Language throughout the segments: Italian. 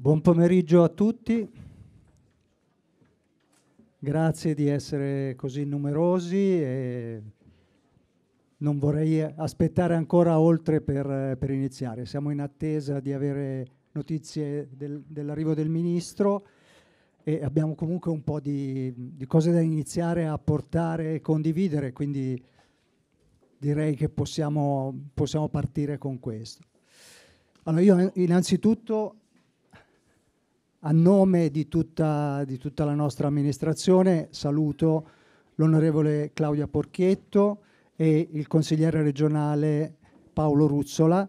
Buon pomeriggio a tutti, grazie di essere così numerosi e non vorrei aspettare ancora oltre per, per iniziare. Siamo in attesa di avere notizie del, dell'arrivo del Ministro e abbiamo comunque un po' di, di cose da iniziare a portare e condividere, quindi direi che possiamo, possiamo partire con questo. Allora io innanzitutto a nome di tutta, di tutta la nostra amministrazione saluto l'onorevole Claudia Porchietto e il consigliere regionale Paolo Ruzzola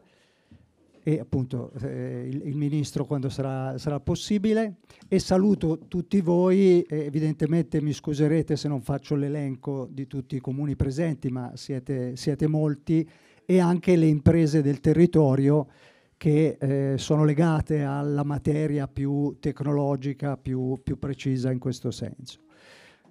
e appunto eh, il, il, ministro quando sarà, sarà, possibile e saluto tutti voi, eh, evidentemente mi scuserete se non faccio l'elenco di tutti i comuni presenti ma siete, siete molti e anche le imprese del territorio che eh, sono legate alla materia più tecnologica, più, più precisa in questo senso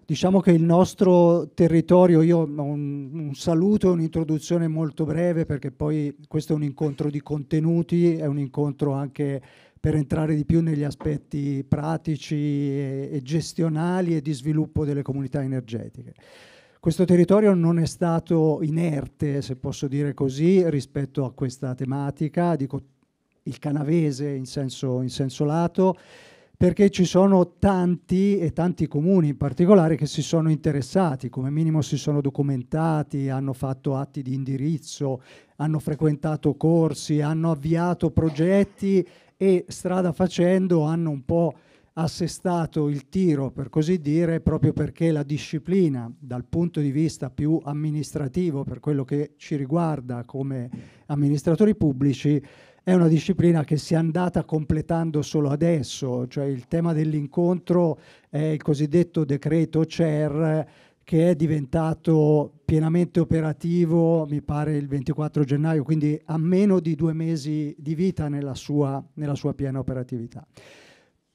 diciamo che il nostro territorio, io ho un, un saluto e un'introduzione molto breve perché poi questo è un incontro di contenuti, è un incontro anche per entrare di più negli aspetti pratici e, e gestionali e di sviluppo delle comunità energetiche. Questo territorio non è stato inerte, se posso dire così, rispetto a questa tematica, dico il canavese in senso, in senso lato, perché ci sono tanti e tanti comuni in particolare che si sono interessati, come minimo si sono documentati, hanno fatto atti di indirizzo, hanno frequentato corsi, hanno avviato progetti e strada facendo hanno un po' assestato il tiro, per così dire, proprio perché la disciplina dal punto di vista più amministrativo, per quello che ci riguarda come amministratori pubblici, è una disciplina che si è andata completando solo adesso, cioè il tema dell'incontro è il cosiddetto decreto CER che è diventato pienamente operativo, mi pare, il 24 gennaio, quindi a meno di due mesi di vita nella sua, nella sua piena operatività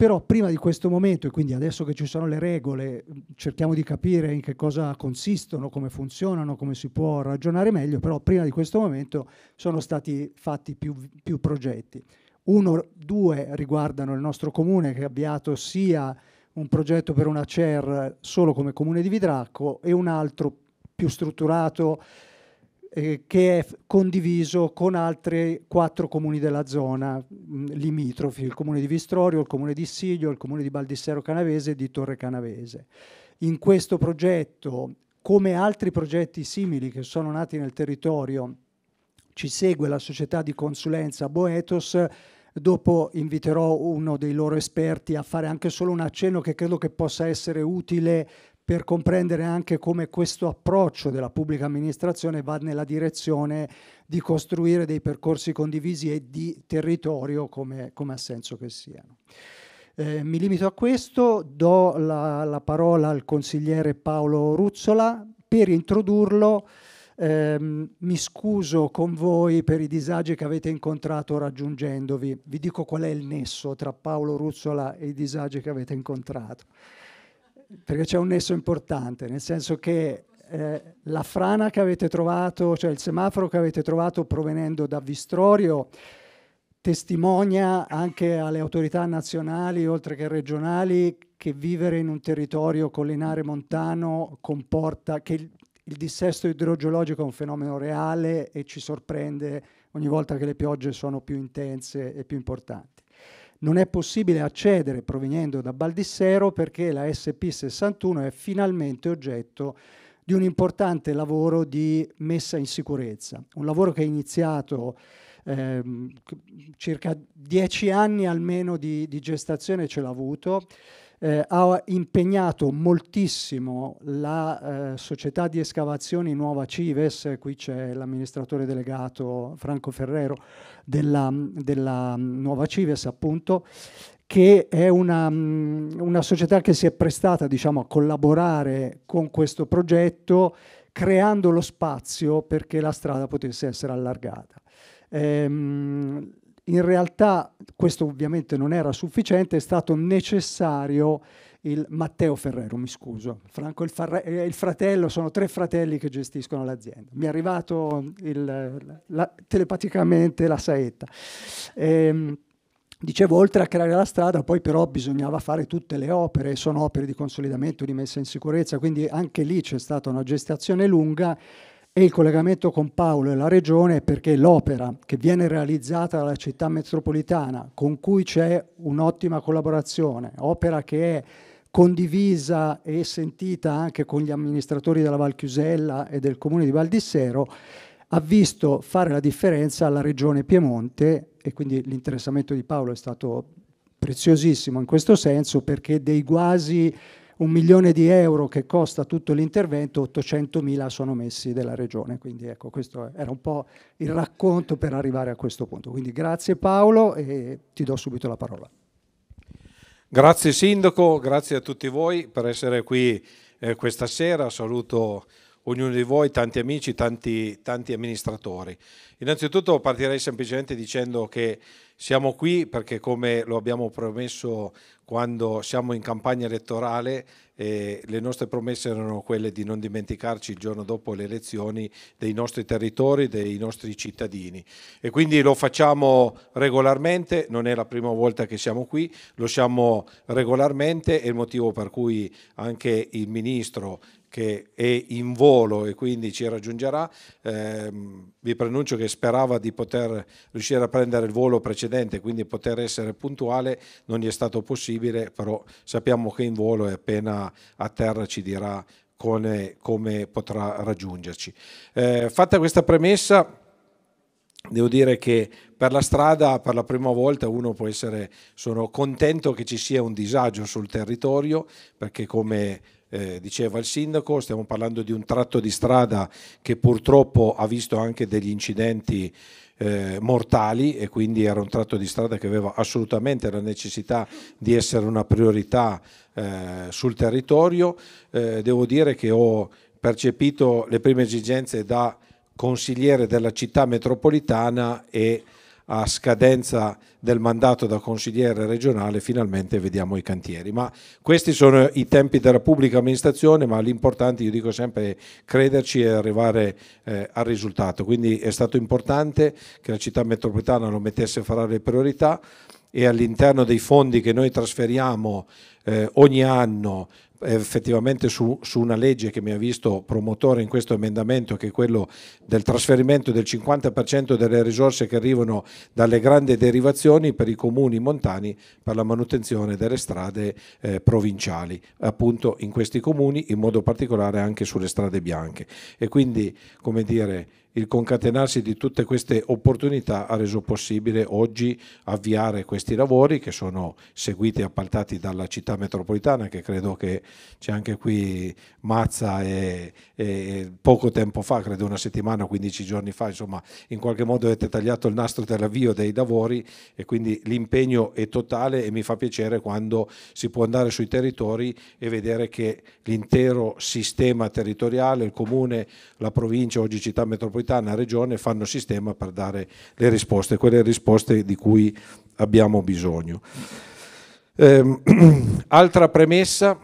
però prima di questo momento e quindi adesso che ci sono le regole cerchiamo di capire in che cosa consistono, come funzionano, come si può ragionare meglio, però prima di questo momento sono stati fatti più, più progetti. Uno, due riguardano il nostro comune che ha avviato sia un progetto per una CER solo come comune di Vidracco e un altro più strutturato eh, che è condiviso con altri quattro comuni della zona mh, mm, limitrofi, il comune di Vistorio, il comune di Siglio, il comune di Baldissero Canavese e di Torre Canavese. In questo progetto, come altri progetti simili che sono nati nel territorio, ci segue la società di consulenza Boetos Dopo inviterò uno dei loro esperti a fare anche solo un accenno che credo che possa essere utile per comprendere anche come questo approccio della pubblica amministrazione va nella direzione di costruire dei percorsi condivisi e di territorio come, come ha senso che siano. Eh, mi limito a questo, do la, la, parola al consigliere Paolo Ruzzola per introdurlo. Ehm, mi scuso con voi per i disagi che avete incontrato raggiungendovi. Vi dico qual è il nesso tra Paolo Ruzzola e i disagi che avete incontrato. Perché c'è un nesso importante, nel senso che eh, la frana che avete trovato, cioè il semaforo che avete trovato provenendo da Vistorio, testimonia anche alle autorità nazionali, oltre che regionali, che vivere in un territorio collinare montano comporta che il, il dissesto idrogeologico è un fenomeno reale e ci sorprende ogni volta che le piogge sono più intense e più importanti non è possibile accedere provenendo da Baldissero perché la SP61 è finalmente oggetto di un importante lavoro di messa in sicurezza, un lavoro che è iniziato ehm, circa dieci anni almeno di, di gestazione ce l'ha avuto, eh, ha impegnato moltissimo la eh, società di escavazioni Nuova Cives, qui c'è l'amministratore delegato Franco Ferrero della, della Nuova Cives appunto, che è una, mm, una, società che si è prestata diciamo, a collaborare con questo progetto creando lo spazio perché la strada potesse essere allargata. Ehm, in realtà questo ovviamente non era sufficiente, è stato necessario il Matteo Ferrero, mi scuso, Franco il, Farre- eh, il fratello, sono tre fratelli che gestiscono l'azienda. Mi è arrivato il, la, telepaticamente la saetta. Ehm, Dicevo, oltre a creare la strada, poi però bisognava fare tutte le opere, sono opere di consolidamento, di messa in sicurezza, quindi anche lì c'è stata una gestazione lunga e il collegamento con Paolo e la regione è perché l'opera che viene realizzata dalla città metropolitana, con cui c'è un'ottima collaborazione, opera che è condivisa e sentita anche con gli amministratori della Val Chiusella e del comune di Val di Sero, ha visto fare la differenza alla regione Piemonte e quindi l'interessamento di Paolo è stato preziosissimo in questo senso perché dei quasi un milione di euro che costa tutto l'intervento, 800 mila sono messi della regione. Quindi ecco, questo era un po' il racconto per arrivare a questo punto. Quindi grazie Paolo e ti do subito la parola. Grazie Sindaco, grazie a tutti voi per essere qui eh, questa sera. Saluto ognuno di voi, tanti amici, tanti, tanti amministratori. Innanzitutto partirei semplicemente dicendo che siamo qui perché come lo abbiamo promesso quando siamo in campagna elettorale eh, le nostre promesse erano quelle di non dimenticarci il giorno dopo le elezioni dei nostri territori, dei nostri cittadini e quindi lo facciamo regolarmente, non è la prima volta che siamo qui, lo siamo regolarmente e il motivo per cui anche il Ministro che è in volo e quindi ci raggiungerà. Eh, vi preannuncio che sperava di poter riuscire a prendere il volo precedente, quindi poter essere puntuale, non gli è stato possibile, però sappiamo che è in volo e appena a terra ci dirà come, come potrà raggiungerci. Eh, fatta questa premessa, devo dire che per la strada per la prima volta uno può essere, sono contento che ci sia un disagio sul territorio, perché come eh, diceva il sindaco, stiamo parlando di un tratto di strada che purtroppo ha visto anche degli incidenti eh, mortali e quindi era un tratto di strada che aveva assolutamente la necessità di essere una priorità eh, sul territorio. Eh, devo dire che ho percepito le prime esigenze da consigliere della città metropolitana e a scadenza del mandato da consigliere regionale finalmente vediamo i cantieri. Ma questi sono i tempi della pubblica amministrazione, ma l'importante, io dico sempre, è crederci e arrivare eh, al risultato. Quindi è stato importante che la città metropolitana lo mettesse a fare le priorità e all'interno dei fondi che noi trasferiamo eh, ogni anno effettivamente su, su, una legge che mi ha visto promotore in questo emendamento, che è quello del trasferimento del 50% delle risorse che arrivano dalle grandi derivazioni per i comuni montani per la manutenzione delle strade eh, provinciali, appunto in questi comuni, in modo particolare anche sulle strade bianche. E quindi, come dire, il concatenarsi di tutte queste opportunità ha reso possibile oggi avviare questi lavori che sono seguiti e appaltati dalla città metropolitana che credo che c'è anche qui Mazza e, e, poco tempo fa, credo una settimana, 15 giorni fa, insomma in qualche modo avete tagliato il nastro dell'avvio dei lavori e quindi l'impegno è totale e mi fa piacere quando si può andare sui territori e vedere che l'intero sistema territoriale, il comune, la provincia, oggi città metropolitana, metropolitana, regione fanno sistema per dare le risposte, quelle risposte di cui abbiamo bisogno. Eh, altra premessa,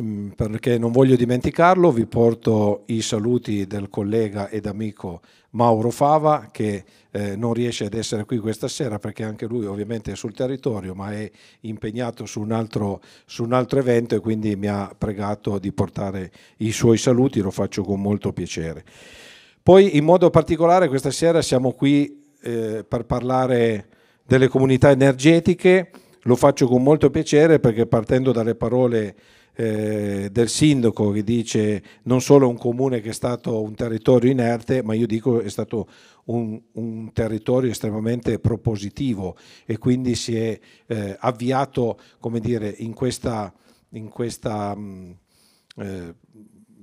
mm, perché non voglio dimenticarlo, vi porto i saluti del collega ed amico Mauro Fava che eh, non riesce ad essere qui questa sera perché anche lui ovviamente è sul territorio ma è impegnato su un altro, su un altro evento e quindi mi ha pregato di portare i suoi saluti, lo faccio con molto piacere. Poi in modo particolare questa sera siamo qui eh, per parlare delle comunità energetiche, lo faccio con molto piacere perché partendo dalle parole eh, del sindaco che dice non solo un comune che è stato un territorio inerte, ma io dico è stato un, un territorio estremamente propositivo e quindi si è eh, avviato come dire, in questa, in questa mh, mm, eh,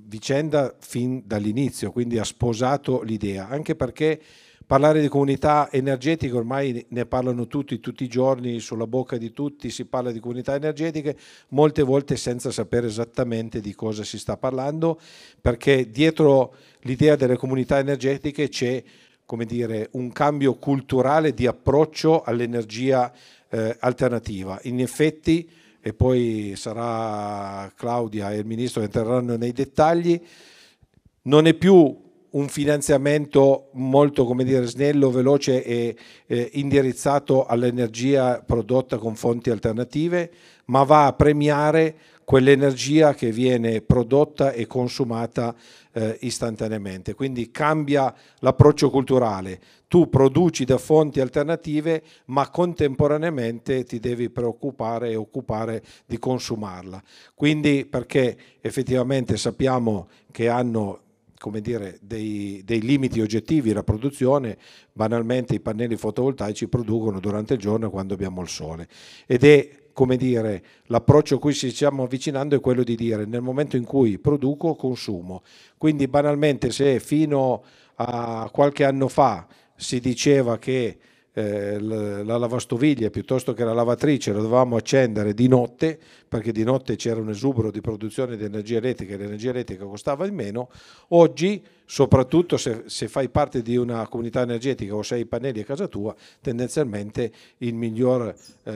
vicenda fin dall'inizio, quindi ha sposato l'idea, anche perché parlare di comunità energetica ormai ne parlano tutti, tutti i giorni, sulla bocca di tutti si parla di comunità energetiche, molte volte senza sapere esattamente di cosa si sta parlando, perché dietro l'idea delle comunità energetiche c'è come dire, un cambio culturale di approccio all'energia eh, alternativa. In effetti e poi sarà Claudia e il Ministro che entreranno nei dettagli, non è più un finanziamento molto come dire, snello, veloce e eh, indirizzato all'energia prodotta con fonti alternative, ma va a premiare quell'energia che viene prodotta e consumata eh, istantaneamente. Quindi cambia l'approccio culturale, tu produci da fonti alternative ma contemporaneamente ti devi preoccupare e occupare di consumarla. Quindi perché effettivamente sappiamo che hanno come dire, dei, dei, limiti oggettivi la produzione, banalmente i pannelli fotovoltaici producono durante il giorno quando abbiamo il sole. Ed è come dire, l'approccio a cui ci stiamo avvicinando è quello di dire nel momento in cui produco, consumo. Quindi banalmente se fino a qualche anno fa si diceva che eh, la lavastoviglie piuttosto che la lavatrice la dovevamo accendere di notte perché di notte c'era un esubero di produzione di energia elettrica e l'energia elettrica costava di meno. Oggi, soprattutto se, se fai parte di una comunità energetica o sei pannelli a casa tua, tendenzialmente il miglior eh,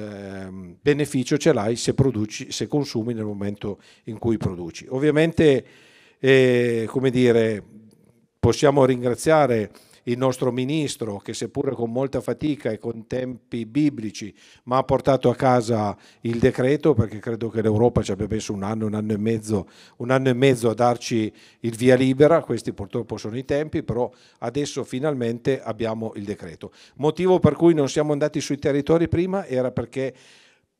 beneficio ce l'hai se, produci, se consumi nel momento in cui produci. Ovviamente, eh, come dire, possiamo ringraziare il nostro ministro che seppure con molta fatica e con tempi biblici ma ha portato a casa il decreto perché credo che l'Europa ci abbia messo un anno, un anno e mezzo, un anno e mezzo a darci il via libera, questi purtroppo sono i tempi, però adesso finalmente abbiamo il decreto. Motivo per cui non siamo andati sui territori prima era perché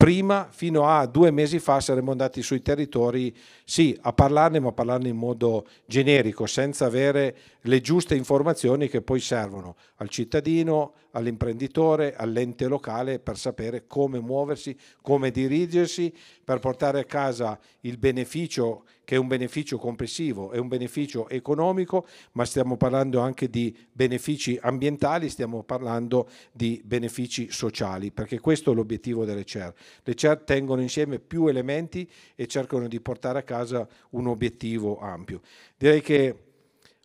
Prima, fino a due mesi fa, saremmo andati sui territori, sì, a parlarne, ma a parlarne in modo generico, senza avere le giuste informazioni che poi servono al cittadino, all'imprenditore, all'ente locale per sapere come muoversi, come dirigersi, per portare a casa il beneficio che è un beneficio complessivo, è un beneficio economico, ma stiamo parlando anche di benefici ambientali, stiamo parlando di benefici sociali, perché questo è l'obiettivo delle CER. Le CER tengono insieme più elementi e cercano di portare a casa un obiettivo ampio. Direi che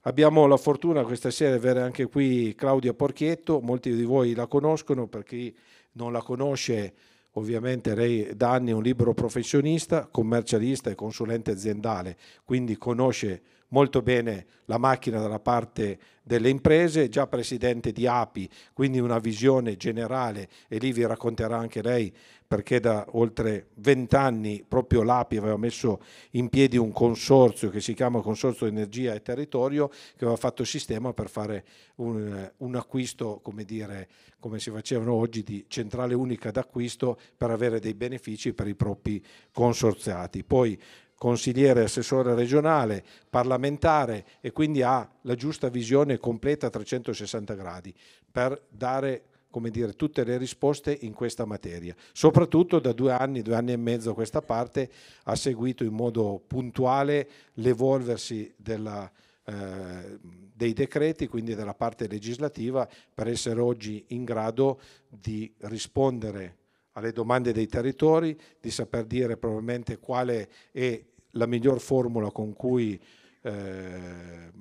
Abbiamo la fortuna questa sera di avere anche qui Claudia Porchietto, molti di voi la conoscono, per chi non la conosce Ovviamente lei da anni è un libero professionista, commercialista e consulente aziendale, quindi conosce molto bene la macchina dalla parte delle imprese, è già presidente di API, quindi una visione generale e lì vi racconterà anche lei perché da oltre 20 anni proprio l'API aveva messo in piedi un consorzio che si chiama Consorzio Energia e Territorio che aveva fatto sistema per fare un, un acquisto, come dire, come si facevano oggi, di centrale unica d'acquisto per avere dei benefici per i propri consorziati. Poi consigliere, assessore regionale, parlamentare e quindi ha la giusta visione completa a 360 gradi per dare come dire, tutte le risposte in questa materia. Soprattutto da due anni, due anni e mezzo a questa parte ha seguito in modo puntuale l'evolversi della, eh, dei decreti, quindi della parte legislativa, per essere oggi in grado di rispondere alle domande dei territori, di saper dire probabilmente quale è la miglior formula con cui eh,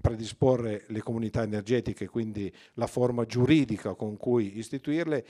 predisporre le comunità energetiche, quindi la forma giuridica con cui istituirle,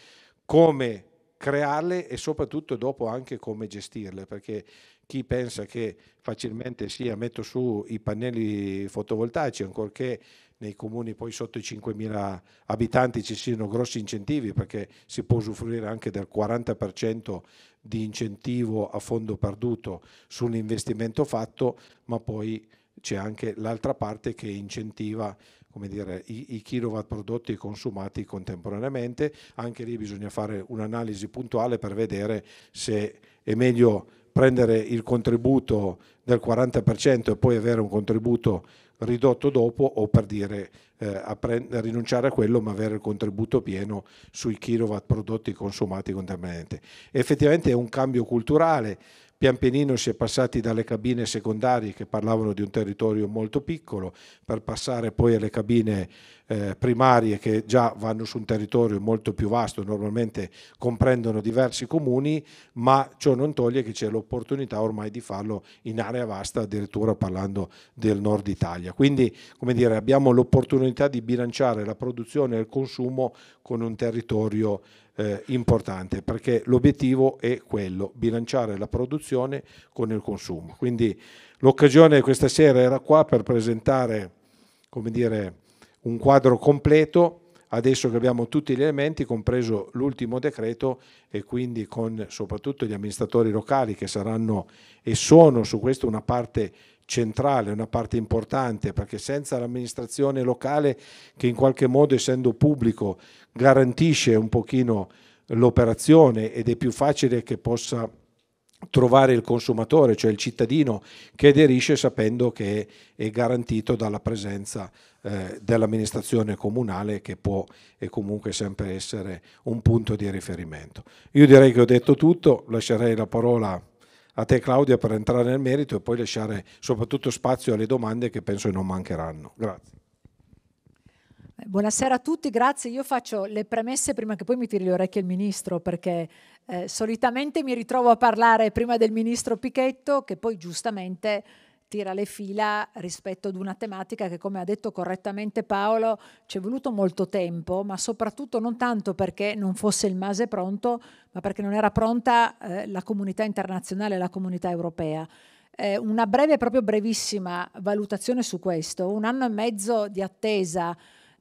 come crearle e soprattutto dopo anche come gestirle, perché chi pensa che facilmente sia metto su i pannelli fotovoltaici, ancorché nei comuni poi sotto i 5.000 abitanti ci siano grossi incentivi perché si può usufruire anche del 40% di incentivo a fondo perduto sull'investimento fatto, ma poi c'è anche l'altra parte che incentiva dire, i, i kilowatt prodotti e consumati contemporaneamente. Anche lì bisogna fare un'analisi puntuale per vedere se è meglio prendere il contributo del 40% e poi avere un contributo ridotto dopo o per dire eh, a rinunciare a quello ma avere il contributo pieno sui kilowatt prodotti consumati contemporaneamente. Effettivamente è un cambio culturale, Pian pianino si è passati dalle cabine secondarie che parlavano di un territorio molto piccolo per passare poi alle cabine eh, primarie che già vanno su un territorio molto più vasto, normalmente comprendono diversi comuni, ma ciò non toglie che c'è l'opportunità ormai di farlo in area vasta, addirittura parlando del nord Italia. Quindi come dire, abbiamo l'opportunità di bilanciare la produzione e il consumo con un territorio eh, importante perché l'obiettivo è quello, bilanciare la produzione con il consumo. Quindi l'occasione questa sera era qua per presentare, come dire, un quadro completo adesso che abbiamo tutti gli elementi, compreso l'ultimo decreto e quindi con soprattutto gli amministratori locali che saranno e sono su questo una parte centrale, una parte importante, perché senza l'amministrazione locale che in qualche modo essendo pubblico garantisce un pochino l'operazione ed è più facile che possa trovare il consumatore, cioè il cittadino che aderisce sapendo che è garantito dalla presenza eh, dell'amministrazione comunale che può e comunque sempre essere un punto di riferimento. Io direi che ho detto tutto, lascerei la parola a te Claudia per entrare nel merito e poi lasciare soprattutto spazio alle domande che penso non mancheranno. Grazie. Buonasera a tutti, grazie. Io faccio le premesse prima che poi mi tiri le orecchie il ministro, perché eh, solitamente mi ritrovo a parlare prima del ministro Pichetto, che poi giustamente tira le fila rispetto ad una tematica che, come ha detto correttamente Paolo, ci è voluto molto tempo, ma soprattutto non tanto perché non fosse il Mase pronto, ma perché non era pronta eh, la comunità internazionale, la comunità europea. Eh, una breve, proprio brevissima valutazione su questo. Un anno e mezzo di attesa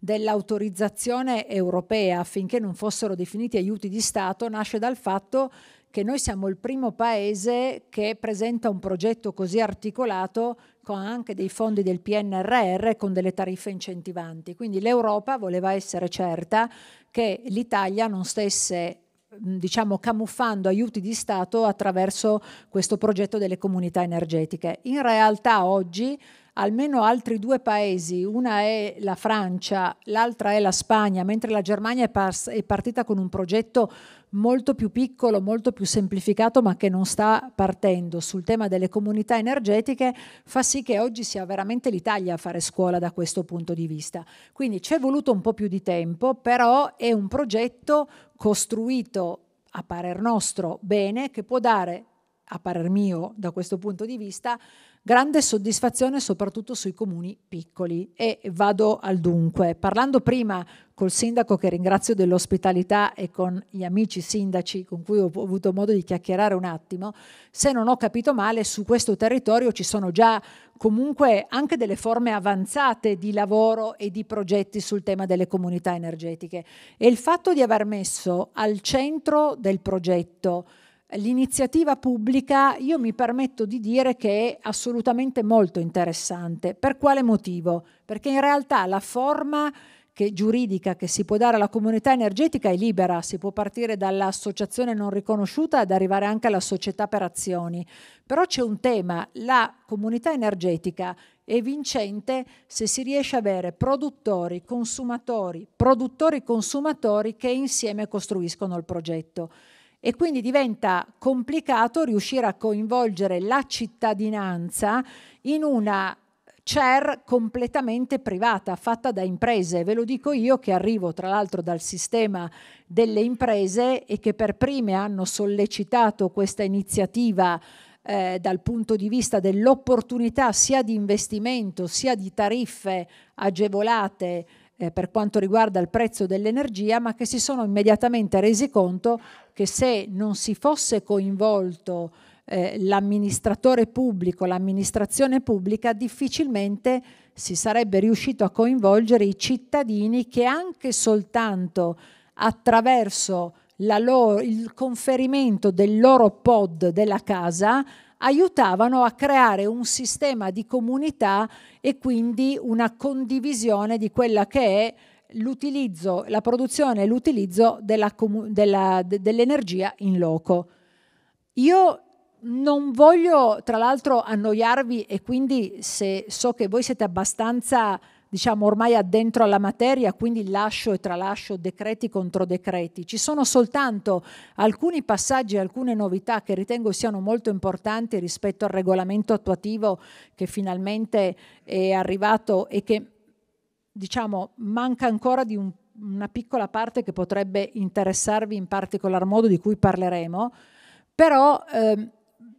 dell'autorizzazione europea affinché non fossero definiti aiuti di Stato nasce dal fatto che noi siamo il primo paese che presenta un progetto così articolato con anche dei fondi del PNRR con delle tariffe incentivanti. Quindi l'Europa voleva essere certa che l'Italia non stesse diciamo camuffando aiuti di Stato attraverso questo progetto delle comunità energetiche. In realtà oggi almeno altri due paesi, una è la Francia, l'altra è la Spagna, mentre la Germania è, è partita con un progetto molto più piccolo, molto più semplificato, ma che non sta partendo sul tema delle comunità energetiche, fa sì che oggi sia veramente l'Italia a fare scuola da questo punto di vista. Quindi ci è voluto un po' più di tempo, però è un progetto costruito a parer nostro bene, che può dare, a parer mio da questo punto di vista, Grande soddisfazione soprattutto sui comuni piccoli. E vado al dunque. Parlando prima col sindaco che ringrazio dell'ospitalità e con gli amici sindaci con cui ho avuto modo di chiacchierare un attimo, se non ho capito male, su questo territorio ci sono già comunque anche delle forme avanzate di lavoro e di progetti sul tema delle comunità energetiche. E il fatto di aver messo al centro del progetto l'iniziativa pubblica io mi permetto di dire che è assolutamente molto interessante. Per quale motivo? Perché in realtà la forma che giuridica che si può dare alla comunità energetica è libera, si può partire dall'associazione non riconosciuta ed arrivare anche alla società per azioni. Però c'è un tema, la comunità energetica è vincente se si riesce ad avere produttori, consumatori, produttori, consumatori che insieme costruiscono il progetto e quindi diventa complicato riuscire a coinvolgere la cittadinanza in una CER completamente privata, fatta da imprese. Ve lo dico io che arrivo tra l'altro dal sistema delle imprese e che per prime hanno sollecitato questa iniziativa eh, dal punto di vista dell'opportunità sia di investimento sia di tariffe agevolate eh, per quanto riguarda il prezzo dell'energia, ma che si sono immediatamente resi conto che se non si fosse coinvolto eh, l'amministratore pubblico, l'amministrazione pubblica, difficilmente si sarebbe riuscito a coinvolgere i cittadini che anche soltanto attraverso loro, il conferimento del loro pod della casa aiutavano a creare un sistema di comunità e quindi una condivisione di quella che è l'utilizzo, la produzione e l'utilizzo dell'energia in loco. Io non voglio tra l'altro annoiarvi e quindi se so che voi siete abbastanza diciamo, ormai addentro alla materia, quindi lascio e tralascio decreti contro decreti. Ci sono soltanto alcuni passaggi alcune novità che ritengo siano molto importanti rispetto al regolamento attuativo che finalmente è arrivato e che diciamo, manca ancora di un, una piccola parte che potrebbe interessarvi in particolar modo, di cui parleremo. Però ehm,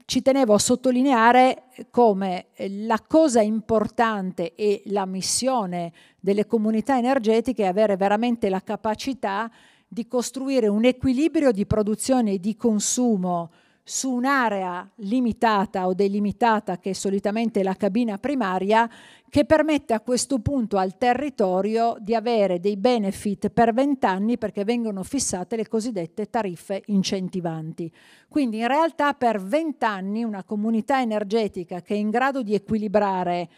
ci tenevo a sottolineare come la cosa importante e la missione delle comunità energetiche è avere veramente la capacità di costruire un equilibrio di produzione e di consumo su un'area limitata o delimitata che è solitamente la cabina primaria che permette a questo punto al territorio di avere dei benefit per 20 anni perché vengono fissate le cosiddette tariffe incentivanti. Quindi in realtà per 20 anni una comunità energetica che è in grado di equilibrare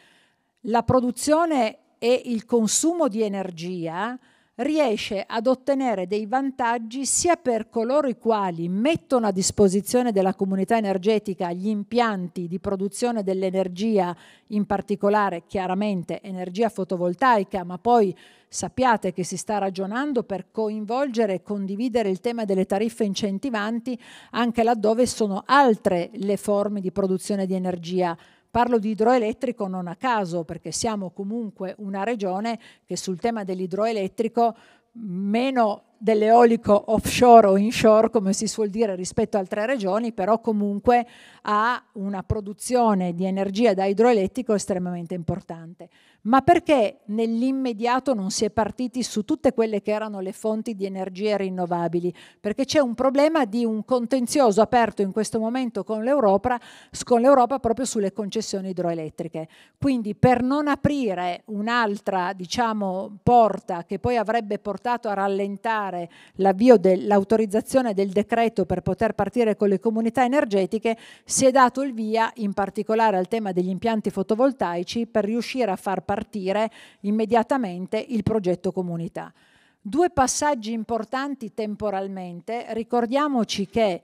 la produzione e il consumo di energia riesce ad ottenere dei vantaggi sia per coloro i quali mettono a disposizione della comunità energetica gli impianti di produzione dell'energia, in particolare chiaramente energia fotovoltaica, ma poi sappiate che si sta ragionando per coinvolgere e condividere il tema delle tariffe incentivanti anche laddove sono altre le forme di produzione di energia Parlo di idroelettrico non a caso perché siamo comunque una regione che sul tema dell'idroelettrico meno dell'eolico offshore o inshore, come si suol dire rispetto ad altre regioni, però comunque ha una produzione di energia da idroelettrico estremamente importante ma perché nell'immediato non si è partiti su tutte quelle che erano le fonti di energie rinnovabili? Perché c'è un problema di un contenzioso aperto in questo momento con l'Europa, con l'Europa proprio sulle concessioni idroelettriche. Quindi per non aprire un'altra diciamo, porta che poi avrebbe portato a rallentare l'avvio dell'autorizzazione del decreto per poter partire con le comunità energetiche, si è dato il via in particolare al tema degli impianti fotovoltaici per riuscire a far partire immediatamente il progetto comunità. Due passaggi importanti temporalmente, ricordiamoci che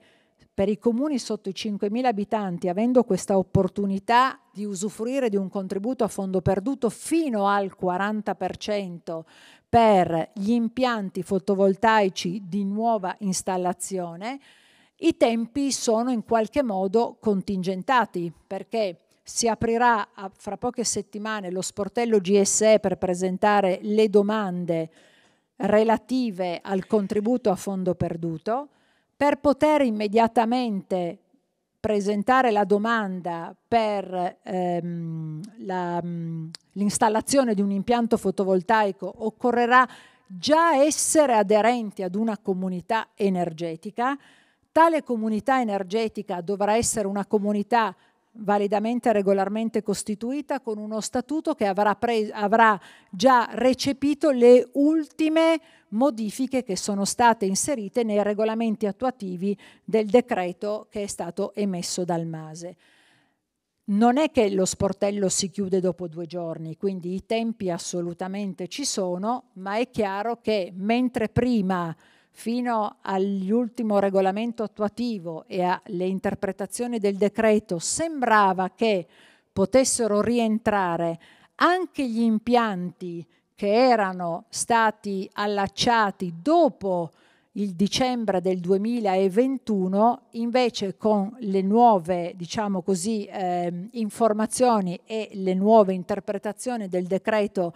per i comuni sotto i 5.000 abitanti, avendo questa opportunità di usufruire di un contributo a fondo perduto fino al 40% per gli impianti fotovoltaici di nuova installazione, i tempi sono in qualche modo contingentati perché si aprirà a, fra poche settimane lo sportello GSE per presentare le domande relative al contributo a fondo perduto, per poter immediatamente presentare la domanda per ehm, mm, l'installazione di un impianto fotovoltaico occorrerà già essere aderenti ad una comunità energetica. Tale comunità energetica dovrà essere una comunità validamente e regolarmente costituita con uno statuto che avrà, pre- avrà già recepito le ultime modifiche che sono state inserite nei regolamenti attuativi del decreto che è stato emesso dal Mase. Non è che lo sportello si chiude dopo due giorni, quindi i tempi assolutamente ci sono, ma è chiaro che mentre prima fino all'ultimo regolamento attuativo e alle interpretazioni del decreto sembrava che potessero rientrare anche gli impianti che erano stati allacciati dopo il dicembre del 2021, invece con le nuove diciamo così, eh, informazioni e le nuove interpretazioni del decreto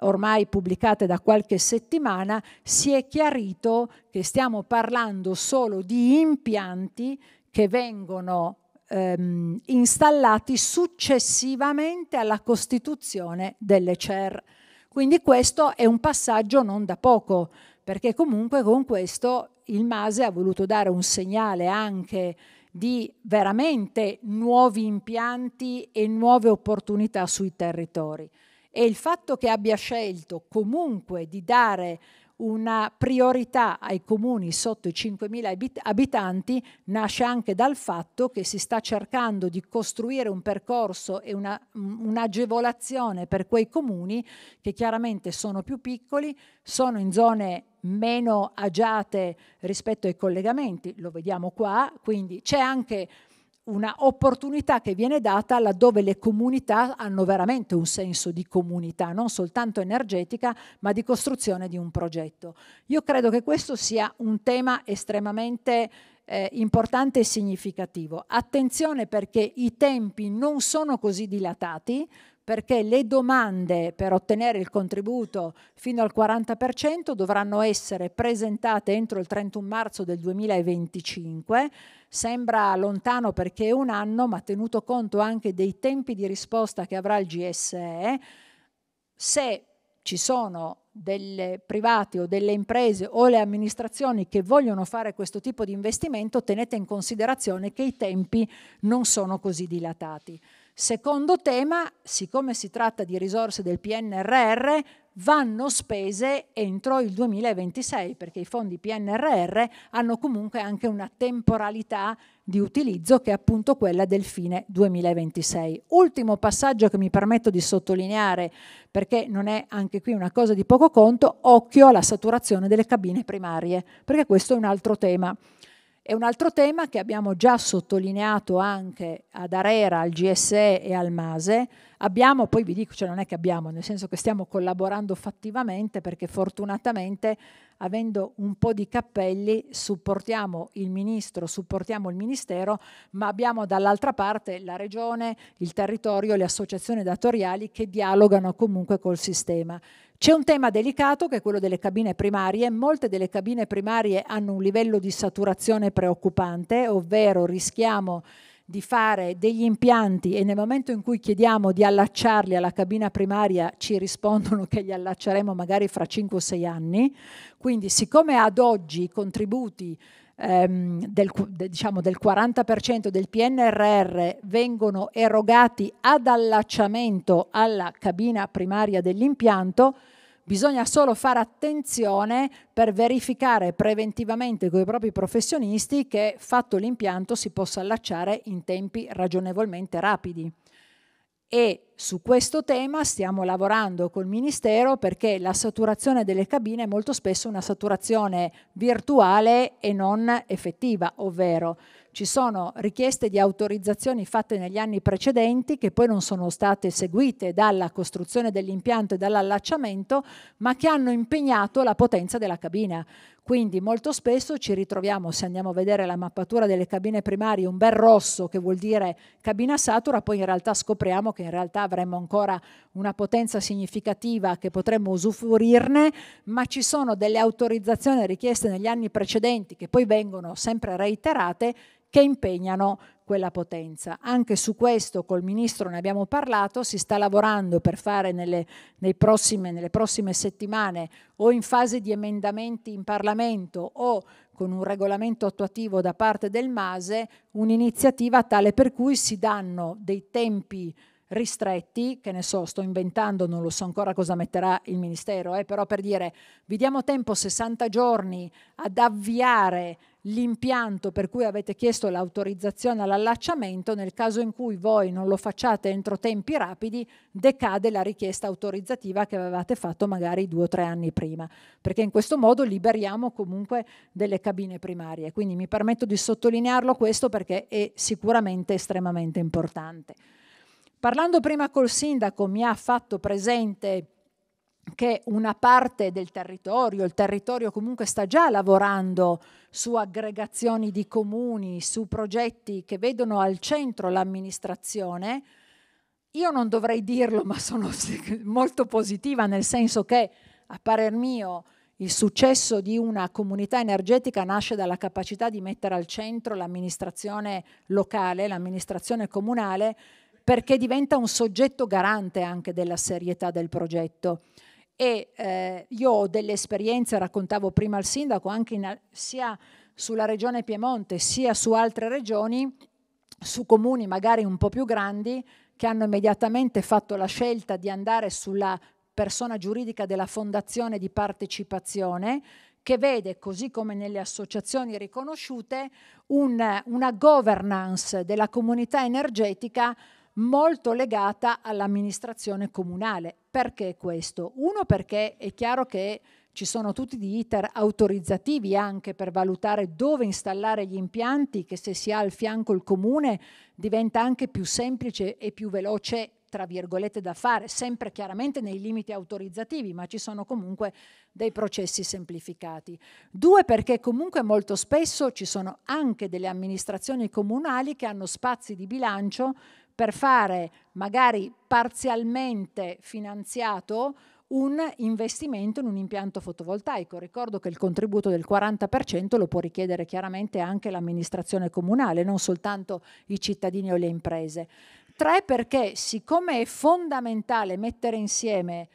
ormai pubblicate da qualche settimana, si è chiarito che stiamo parlando solo di impianti che vengono ehm, installati successivamente alla costituzione delle CER. Quindi questo è un passaggio non da poco, perché comunque con questo il MASE ha voluto dare un segnale anche di veramente nuovi impianti e nuove opportunità sui territori e il fatto che abbia scelto comunque di dare una priorità ai comuni sotto i 5.000 abitanti nasce anche dal fatto che si sta cercando di costruire un percorso e un'agevolazione per quei comuni che chiaramente sono più piccoli, sono in zone meno agiate rispetto ai collegamenti, lo vediamo qua, quindi c'è anche una opportunità che viene data laddove le comunità hanno veramente un senso di comunità, non soltanto energetica, ma di costruzione di un progetto. Io credo che questo sia un tema estremamente eh, importante e significativo. Attenzione perché i tempi non sono così dilatati, perché le domande per ottenere il contributo fino al 40% dovranno essere presentate entro il 31 marzo del 2025. Sembra lontano perché è un anno, ma tenuto conto anche dei tempi di risposta che avrà il GSE, se ci sono delle private o delle imprese o le amministrazioni che vogliono fare questo tipo di investimento, tenete in considerazione che i tempi non sono così dilatati. Secondo tema, siccome si tratta di risorse del PNRR, vanno spese entro il 2026 perché i fondi PNRR hanno comunque anche una temporalità di utilizzo che è appunto quella del fine 2026. Ultimo passaggio che mi permetto di sottolineare perché non è anche qui una cosa di poco conto, occhio alla saturazione delle cabine primarie perché questo è un altro tema. È un altro tema che abbiamo già sottolineato anche ad Arera, al GSE e al MASE. Abbiamo, poi vi dico, cioè non è che abbiamo, nel senso che stiamo collaborando fattivamente perché fortunatamente avendo un po' di cappelli supportiamo il ministro, supportiamo il ministero, ma abbiamo dall'altra parte la regione, il territorio, le associazioni datoriali che dialogano comunque col sistema. C'è un tema delicato che è quello delle cabine primarie. Molte delle cabine primarie hanno un livello di saturazione preoccupante, ovvero rischiamo di fare degli impianti e nel momento in cui chiediamo di allacciarli alla cabina primaria ci rispondono che li allacceremo magari fra 5 o 6 anni. Quindi siccome ad oggi i contributi ehm, del, de, diciamo del 40% del PNRR vengono erogati ad allacciamento alla cabina primaria dell'impianto, Bisogna solo fare attenzione per verificare preventivamente con i propri professionisti che fatto l'impianto si possa allacciare in tempi ragionevolmente rapidi. E su questo tema stiamo lavorando col Ministero perché la saturazione delle cabine è molto spesso una saturazione virtuale e non effettiva, ovvero ci sono richieste di autorizzazioni fatte negli anni precedenti che poi non sono state seguite dalla costruzione dell'impianto e dall'allacciamento, ma che hanno impegnato la potenza della cabina. Quindi molto spesso ci ritroviamo, se andiamo a vedere la mappatura delle cabine primarie, un bel rosso che vuol dire cabina satura, poi in realtà scopriamo che in realtà avremo ancora una potenza significativa che potremmo usufruirne, ma ci sono delle autorizzazioni richieste negli anni precedenti che poi vengono sempre reiterate che impegnano quella potenza. Anche su questo col Ministro ne abbiamo parlato, si sta lavorando per fare nelle, prossime, nelle prossime settimane o in fase di emendamenti in Parlamento o con un regolamento attuativo da parte del MASE un'iniziativa tale per cui si danno dei tempi ristretti, che ne so, sto inventando, non lo so ancora cosa metterà il Ministero, eh, però per dire vi diamo tempo 60 giorni ad avviare l'impianto per cui avete chiesto l'autorizzazione all'allacciamento, nel caso in cui voi non lo facciate entro tempi rapidi, decade la richiesta autorizzativa che avevate fatto magari due o tre anni prima, perché in questo modo liberiamo comunque delle cabine primarie. Quindi mi permetto di sottolinearlo questo perché è sicuramente estremamente importante. Parlando prima col sindaco mi ha fatto presente che una parte del territorio, il territorio comunque sta già lavorando su aggregazioni di comuni, su progetti che vedono al centro l'amministrazione, io non dovrei dirlo, ma sono molto positiva nel senso che, a parer mio, il successo di una comunità energetica nasce dalla capacità di mettere al centro l'amministrazione locale, l'amministrazione comunale perché diventa un soggetto garante anche della serietà del progetto. E eh, io ho delle esperienze, raccontavo prima al sindaco, anche in, sia sulla regione Piemonte sia su altre regioni, su comuni magari un po' più grandi, che hanno immediatamente fatto la scelta di andare sulla persona giuridica della fondazione di partecipazione, che vede, così come nelle associazioni riconosciute, un, una governance della comunità energetica molto legata all'amministrazione comunale. Perché questo? Uno perché è chiaro che ci sono tutti gli iter autorizzativi anche per valutare dove installare gli impianti, che se si ha al fianco il comune diventa anche più semplice e più veloce tra virgolette da fare, sempre chiaramente nei limiti autorizzativi, ma ci sono comunque dei processi semplificati. Due, perché comunque molto spesso ci sono anche delle amministrazioni comunali che hanno spazi di bilancio per fare magari parzialmente finanziato un investimento in un impianto fotovoltaico. Ricordo che il contributo del 40% lo può richiedere chiaramente anche l'amministrazione comunale, non soltanto i cittadini o le imprese. Tre, perché siccome è fondamentale mettere insieme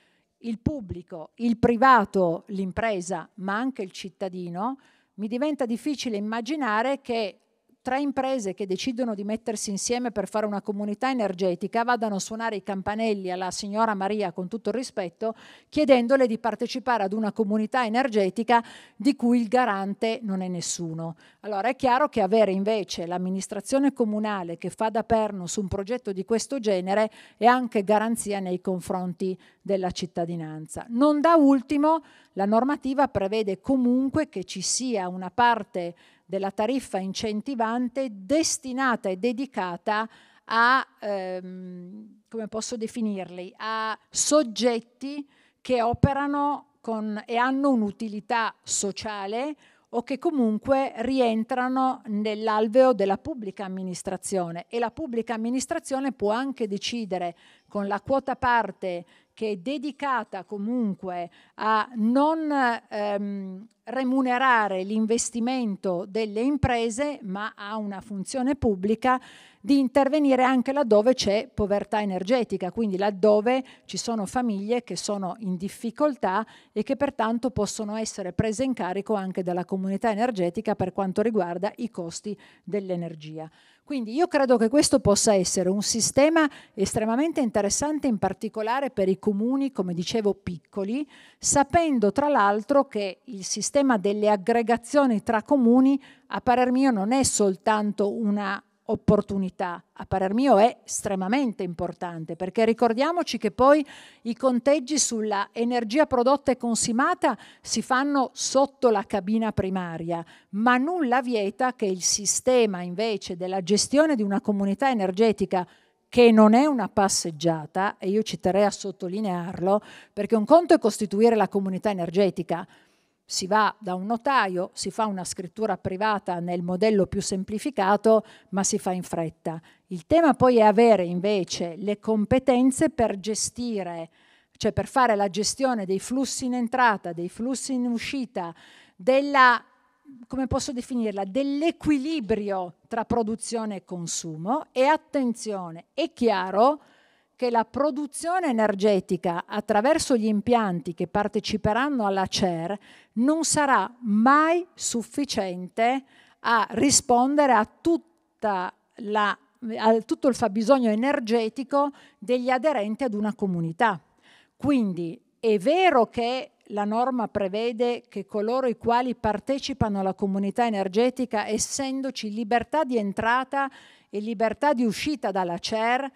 il pubblico, il privato, l'impresa, ma anche il cittadino, mi diventa difficile immaginare che tre imprese che decidono di mettersi insieme per fare una comunità energetica vadano a suonare i campanelli alla signora Maria con tutto il rispetto chiedendole di partecipare ad una comunità energetica di cui il garante non è nessuno. Allora è chiaro che avere invece l'amministrazione comunale che fa da perno su un progetto di questo genere è anche garanzia nei confronti della cittadinanza. Non da ultimo la normativa prevede comunque che ci sia una parte della tariffa incentivante destinata e dedicata a, ehm, come posso definirli, a soggetti che operano con, e hanno un'utilità sociale o che comunque rientrano nell'alveo della pubblica amministrazione e la pubblica amministrazione può anche decidere con la quota parte che è dedicata comunque a non ehm, remunerare l'investimento delle imprese, ma ha una funzione pubblica di intervenire anche laddove c'è povertà energetica, quindi laddove ci sono famiglie che sono in difficoltà e che pertanto possono essere prese in carico anche dalla comunità energetica per quanto riguarda i costi dell'energia. Quindi io credo che questo possa essere un sistema estremamente interessante, in particolare per i comuni, come dicevo, piccoli, sapendo tra l'altro che il sistema delle aggregazioni tra comuni, a parer mio, non è soltanto una opportunità, a parer mio è estremamente importante, perché ricordiamoci che poi i conteggi sulla energia prodotta e consumata si fanno sotto la cabina primaria, ma nulla vieta che il sistema invece della gestione di una comunità energetica che non è una passeggiata, e io ci terrei a sottolinearlo, perché un conto è costituire la comunità energetica, si va da un notaio, si fa una scrittura privata nel modello più semplificato, ma si fa in fretta. Il tema poi è avere invece le competenze per gestire, cioè per fare la gestione dei flussi in entrata, dei flussi in uscita, della come posso definirla, dell'equilibrio tra produzione e consumo e attenzione, è chiaro che la produzione energetica attraverso gli impianti che parteciperanno alla CER non sarà mai sufficiente a rispondere a, la, a tutto il fabbisogno energetico degli aderenti ad una comunità. Quindi è vero che la norma prevede che coloro i quali partecipano alla comunità energetica, essendoci libertà di entrata e libertà di uscita dalla CER,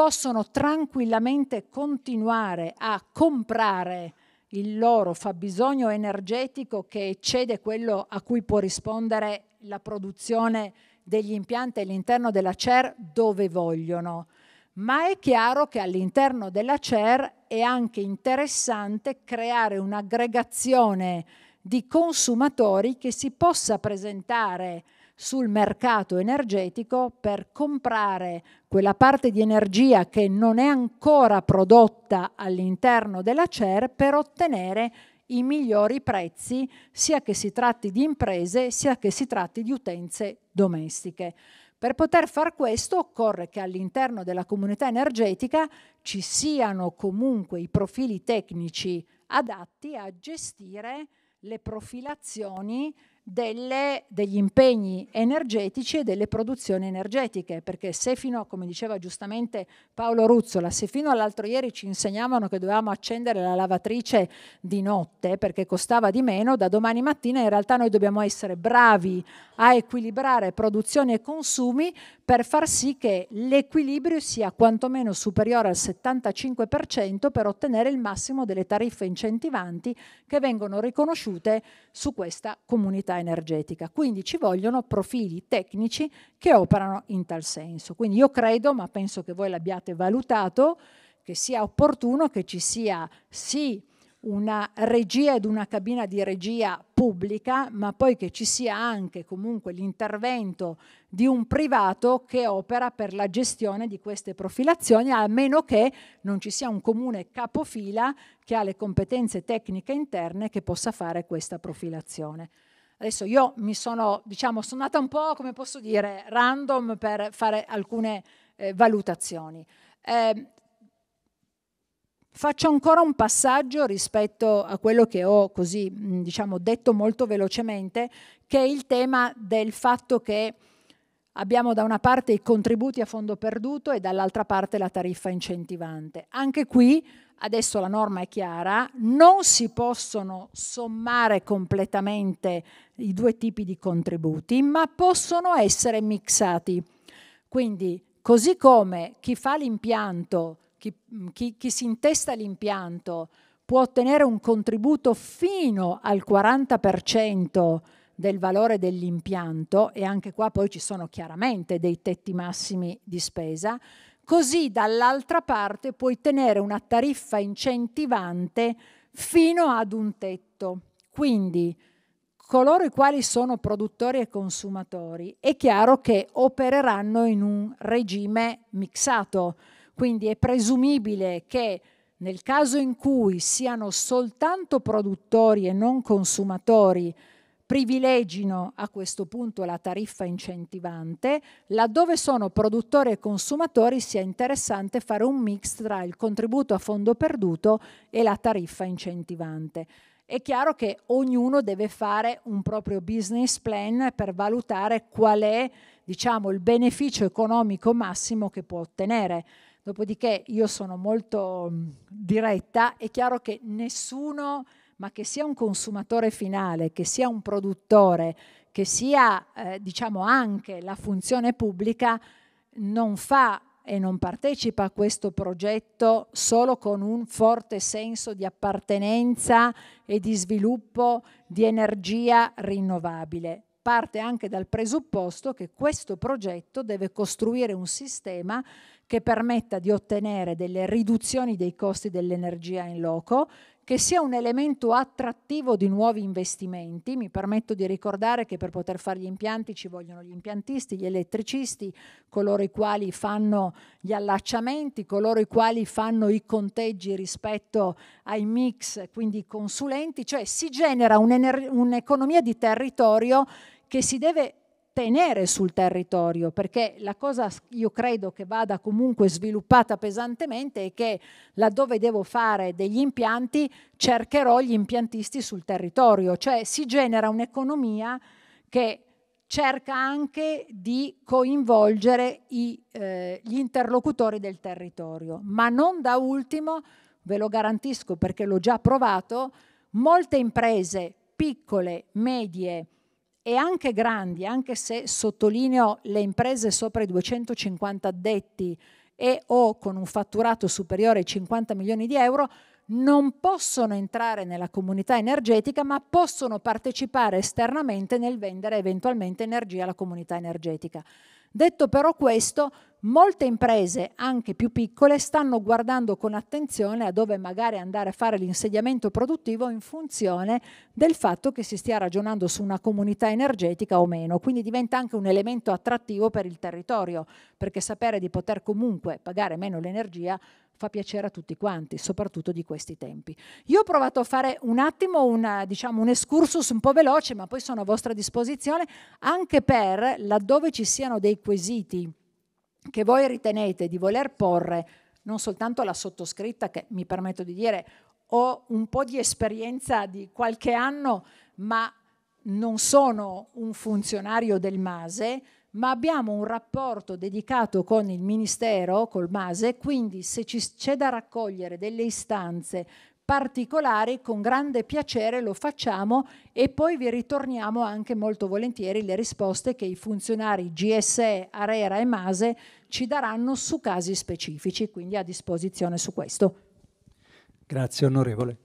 possono tranquillamente continuare a comprare il loro fabbisogno energetico che eccede quello a cui può rispondere la produzione degli impianti all'interno della CER dove vogliono. Ma è chiaro che all'interno della CER è anche interessante creare un'aggregazione di consumatori che si possa presentare sul mercato energetico per comprare quella parte di energia che non è ancora prodotta all'interno della CER per ottenere i migliori prezzi sia che si tratti di imprese sia che si tratti di utenze domestiche. Per poter far questo occorre che all'interno della comunità energetica ci siano comunque i profili tecnici adatti a gestire le profilazioni delle, degli impegni energetici e delle produzioni energetiche, perché se fino, come diceva giustamente Paolo Ruzzola, se fino all'altro ieri ci insegnavano che dovevamo accendere la lavatrice di notte perché costava di meno, da domani mattina in realtà noi dobbiamo essere bravi a equilibrare produzione e consumi per far sì che l'equilibrio sia quantomeno superiore al 75% per ottenere il massimo delle tariffe incentivanti che vengono riconosciute su questa comunità energetica. Quindi ci vogliono profili tecnici che operano in tal senso. Quindi io credo, ma penso che voi l'abbiate valutato, che sia opportuno che ci sia sì una regia ed una cabina di regia pubblica, ma poi che ci sia anche comunque l'intervento di un privato che opera per la gestione di queste profilazioni, a meno che non ci sia un comune capofila che ha le competenze tecniche interne che possa fare questa profilazione. Adesso io mi sono, diciamo, sono andata un po', come posso dire, random per fare alcune eh, valutazioni. Eh, Faccio ancora un passaggio rispetto a quello che ho così, diciamo, detto molto velocemente, che è il tema del fatto che abbiamo da una parte i contributi a fondo perduto e dall'altra parte la tariffa incentivante. Anche qui adesso la norma è chiara, non si possono sommare completamente i due tipi di contributi, ma possono essere mixati. Quindi, così come chi fa l'impianto chi, mm, chi, chi si intesta l'impianto può ottenere un contributo fino al 40% del valore dell'impianto e anche qua poi ci sono chiaramente dei tetti massimi di spesa, così dall'altra parte puoi tenere una tariffa incentivante fino ad un tetto. Quindi coloro i quali sono produttori e consumatori è chiaro che opereranno in un regime mixato, quindi è presumibile che nel caso in cui siano soltanto produttori e non consumatori, privilegino a questo punto la tariffa incentivante, laddove sono produttori e consumatori sia interessante fare un mix tra il contributo a fondo perduto e la tariffa incentivante. È chiaro che ognuno deve fare un proprio business plan per valutare qual è diciamo, il beneficio economico massimo che può ottenere Dopodiché io sono molto mm, diretta, è chiaro che nessuno, ma che sia un consumatore finale, che sia un produttore, che sia eh, diciamo anche la funzione pubblica, non fa e non partecipa a questo progetto solo con un forte senso di appartenenza e di sviluppo di energia rinnovabile. Parte anche dal presupposto che questo progetto deve costruire un sistema che permetta di ottenere delle riduzioni dei costi dell'energia in loco, che sia un elemento attrattivo di nuovi investimenti. Mi permetto di ricordare che per poter fare gli impianti ci vogliono gli impiantisti, gli elettricisti, coloro i quali fanno gli allacciamenti, coloro i quali fanno i conteggi rispetto ai mix, quindi i consulenti, cioè si genera un'economia di territorio che si deve tenere sul territorio, perché la cosa io credo che vada comunque sviluppata pesantemente è che laddove devo fare degli impianti cercherò gli impiantisti sul territorio, cioè si genera un'economia che cerca anche di coinvolgere i, eh, gli interlocutori del territorio, ma non da ultimo, ve lo garantisco perché l'ho già provato, molte imprese piccole, medie, e anche grandi, anche se sottolineo le imprese sopra i 250 addetti e o con un fatturato superiore ai 50 milioni di euro, non possono entrare nella comunità energetica, ma possono partecipare esternamente nel vendere eventualmente energia alla comunità energetica. Detto però questo, molte imprese, anche più piccole, stanno guardando con attenzione a dove magari andare a fare l'insediamento produttivo in funzione del fatto che si stia ragionando su una comunità energetica o meno. Quindi diventa anche un elemento attrattivo per il territorio, perché sapere di poter comunque pagare meno l'energia fa piacere a tutti quanti, soprattutto di questi tempi. Io ho provato a fare un attimo una, diciamo, un excursus un po' veloce, ma poi sono a vostra disposizione anche per laddove ci siano dei quesiti che voi ritenete di voler porre non soltanto alla sottoscritta, che mi permetto di dire ho un po' di esperienza di qualche anno, ma non sono un funzionario del MASE, ma abbiamo un rapporto dedicato con il Ministero, col MASE, quindi se c'è da raccogliere delle istanze particolari, con grande piacere lo facciamo e poi vi ritorniamo anche molto volentieri le risposte che i funzionari GSE, Arera e Mase ci daranno su casi specifici, quindi a disposizione su questo. Grazie onorevole.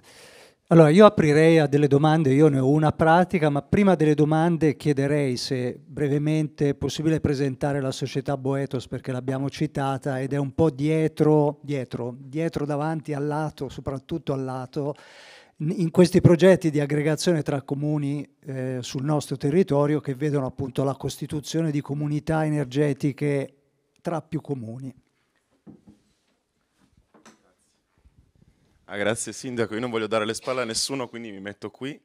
Allora, io aprirei a delle domande, io ne ho una pratica, ma prima delle domande chiederei se brevemente è possibile presentare la società Boetos, perché l'abbiamo citata ed è un po' dietro, dietro, dietro davanti al lato, soprattutto al lato, in questi progetti di aggregazione tra comuni eh, sul nostro territorio che vedono appunto la costituzione di comunità energetiche tra più comuni. Ah, grazie Sindaco, io non voglio dare le spalle a nessuno, quindi mi metto qui.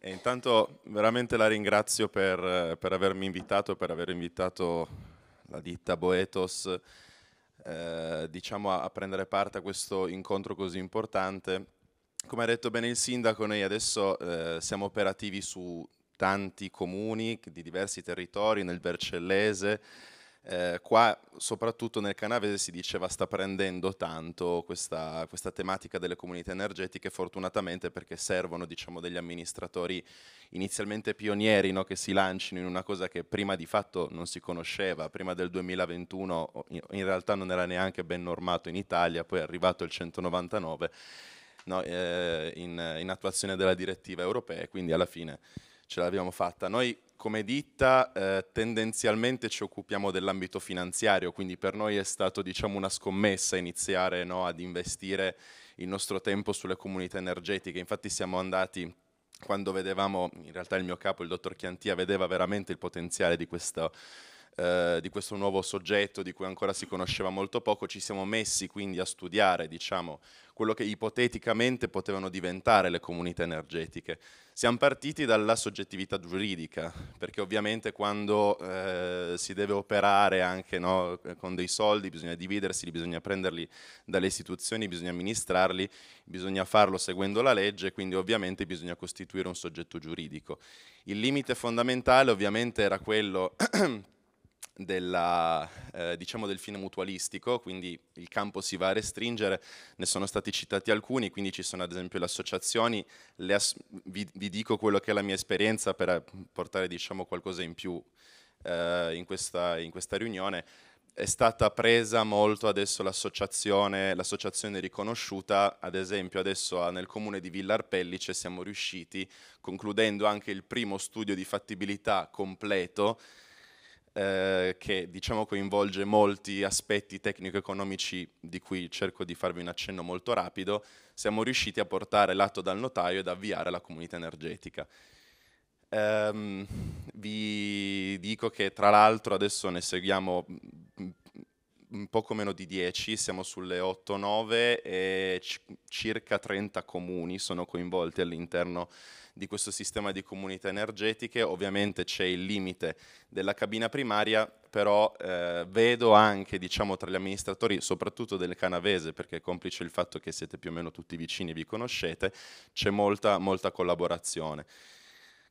E intanto veramente la ringrazio per, per avermi invitato, per aver invitato la ditta Boetos eh, diciamo a, a prendere parte a questo incontro così importante. Come ha detto bene il Sindaco, noi adesso eh, siamo operativi su tanti comuni di diversi territori, nel Vercellese, eh, qua soprattutto nel canavese si diceva sta prendendo tanto questa, questa, tematica delle comunità energetiche fortunatamente perché servono diciamo, degli amministratori inizialmente pionieri no, che si lancino in una cosa che prima di fatto non si conosceva, prima del 2021 in realtà non era neanche ben normato in Italia, poi è arrivato il 199 no, eh, in, in attuazione della direttiva europea e quindi alla fine ce l'abbiamo fatta. Noi come ditta eh, tendenzialmente ci occupiamo dell'ambito finanziario, quindi per noi è stato diciamo, una scommessa iniziare no, ad investire il nostro tempo sulle comunità energetiche. Infatti siamo andati quando vedevamo, in realtà il mio capo, il dottor Chiantia, vedeva veramente il potenziale di questo eh, di questo nuovo soggetto di cui ancora si conosceva molto poco, ci siamo messi quindi a studiare diciamo, quello che ipoteticamente potevano diventare le comunità energetiche. Siamo partiti dalla soggettività giuridica, perché ovviamente quando eh, si deve operare anche no, con dei soldi bisogna dividersi, bisogna prenderli dalle istituzioni, bisogna amministrarli, bisogna farlo seguendo la legge, quindi ovviamente bisogna costituire un soggetto giuridico. Il limite fondamentale ovviamente era quello della, eh, diciamo del fine mutualistico, quindi il campo si va a restringere, ne sono stati citati alcuni, quindi ci sono ad esempio le associazioni, le ass vi, vi, dico quello che è la mia esperienza per eh, portare diciamo, qualcosa in più eh, in, questa, in questa riunione, è stata presa molto adesso l'associazione, l'associazione riconosciuta, ad esempio adesso ah, nel comune di Villa Arpellice siamo riusciti, concludendo anche il primo studio di fattibilità completo, eh, che diciamo coinvolge molti aspetti tecnico-economici di cui cerco di farvi un accenno molto rapido, siamo riusciti a portare l'atto dal notaio ed avviare la comunità energetica. Um, vi dico che tra l'altro adesso ne seguiamo un poco meno di 10, siamo sulle 8-9 e c- circa 30 comuni sono coinvolti all'interno di questo sistema di comunità energetiche. Ovviamente c'è il limite della cabina primaria, però eh, vedo anche diciamo, tra gli amministratori, soprattutto del canavese, perché è complice il fatto che siete più o meno tutti vicini e vi conoscete, c'è molta, molta collaborazione.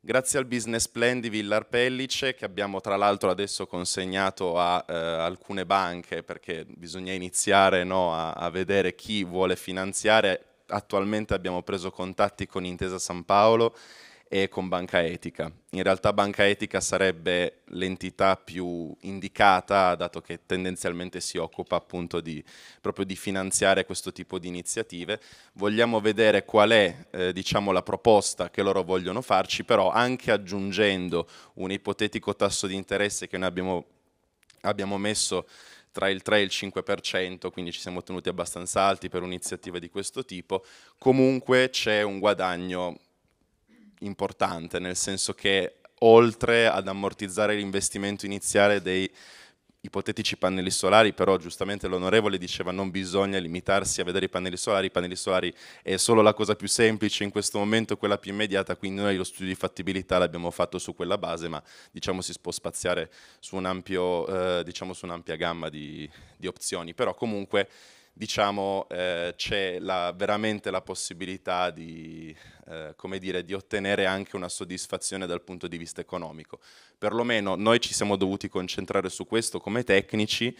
Grazie al business plan di Villar Pellice, che abbiamo tra l'altro adesso consegnato a eh, alcune banche, perché bisogna iniziare no, a, a vedere chi vuole finanziare, attualmente abbiamo preso contatti con Intesa San Paolo e con Banca Etica. In realtà Banca Etica sarebbe l'entità più indicata, dato che tendenzialmente si occupa appunto di, proprio di finanziare questo tipo di iniziative. Vogliamo vedere qual è eh, diciamo, la proposta che loro vogliono farci, però anche aggiungendo un ipotetico tasso di interesse che noi abbiamo, abbiamo messo tra il 3 e il 5%, quindi ci siamo tenuti abbastanza alti per un'iniziativa di questo tipo, comunque c'è un guadagno importante, nel senso che oltre ad ammortizzare l'investimento iniziale dei ipotetici pannelli solari, però giustamente l'onorevole diceva non bisogna limitarsi a vedere i pannelli solari, i pannelli solari è solo la cosa più semplice in questo momento, quella più immediata, quindi noi lo studio di fattibilità l'abbiamo fatto su quella base, ma diciamo si può spaziare su, un ampio, eh, diciamo, su un'ampia gamma di, di opzioni, però comunque diciamo, eh, c'è la, veramente la possibilità di, eh, come dire, di ottenere anche una soddisfazione dal punto di vista economico. Perlomeno noi ci siamo dovuti concentrare su questo come tecnici.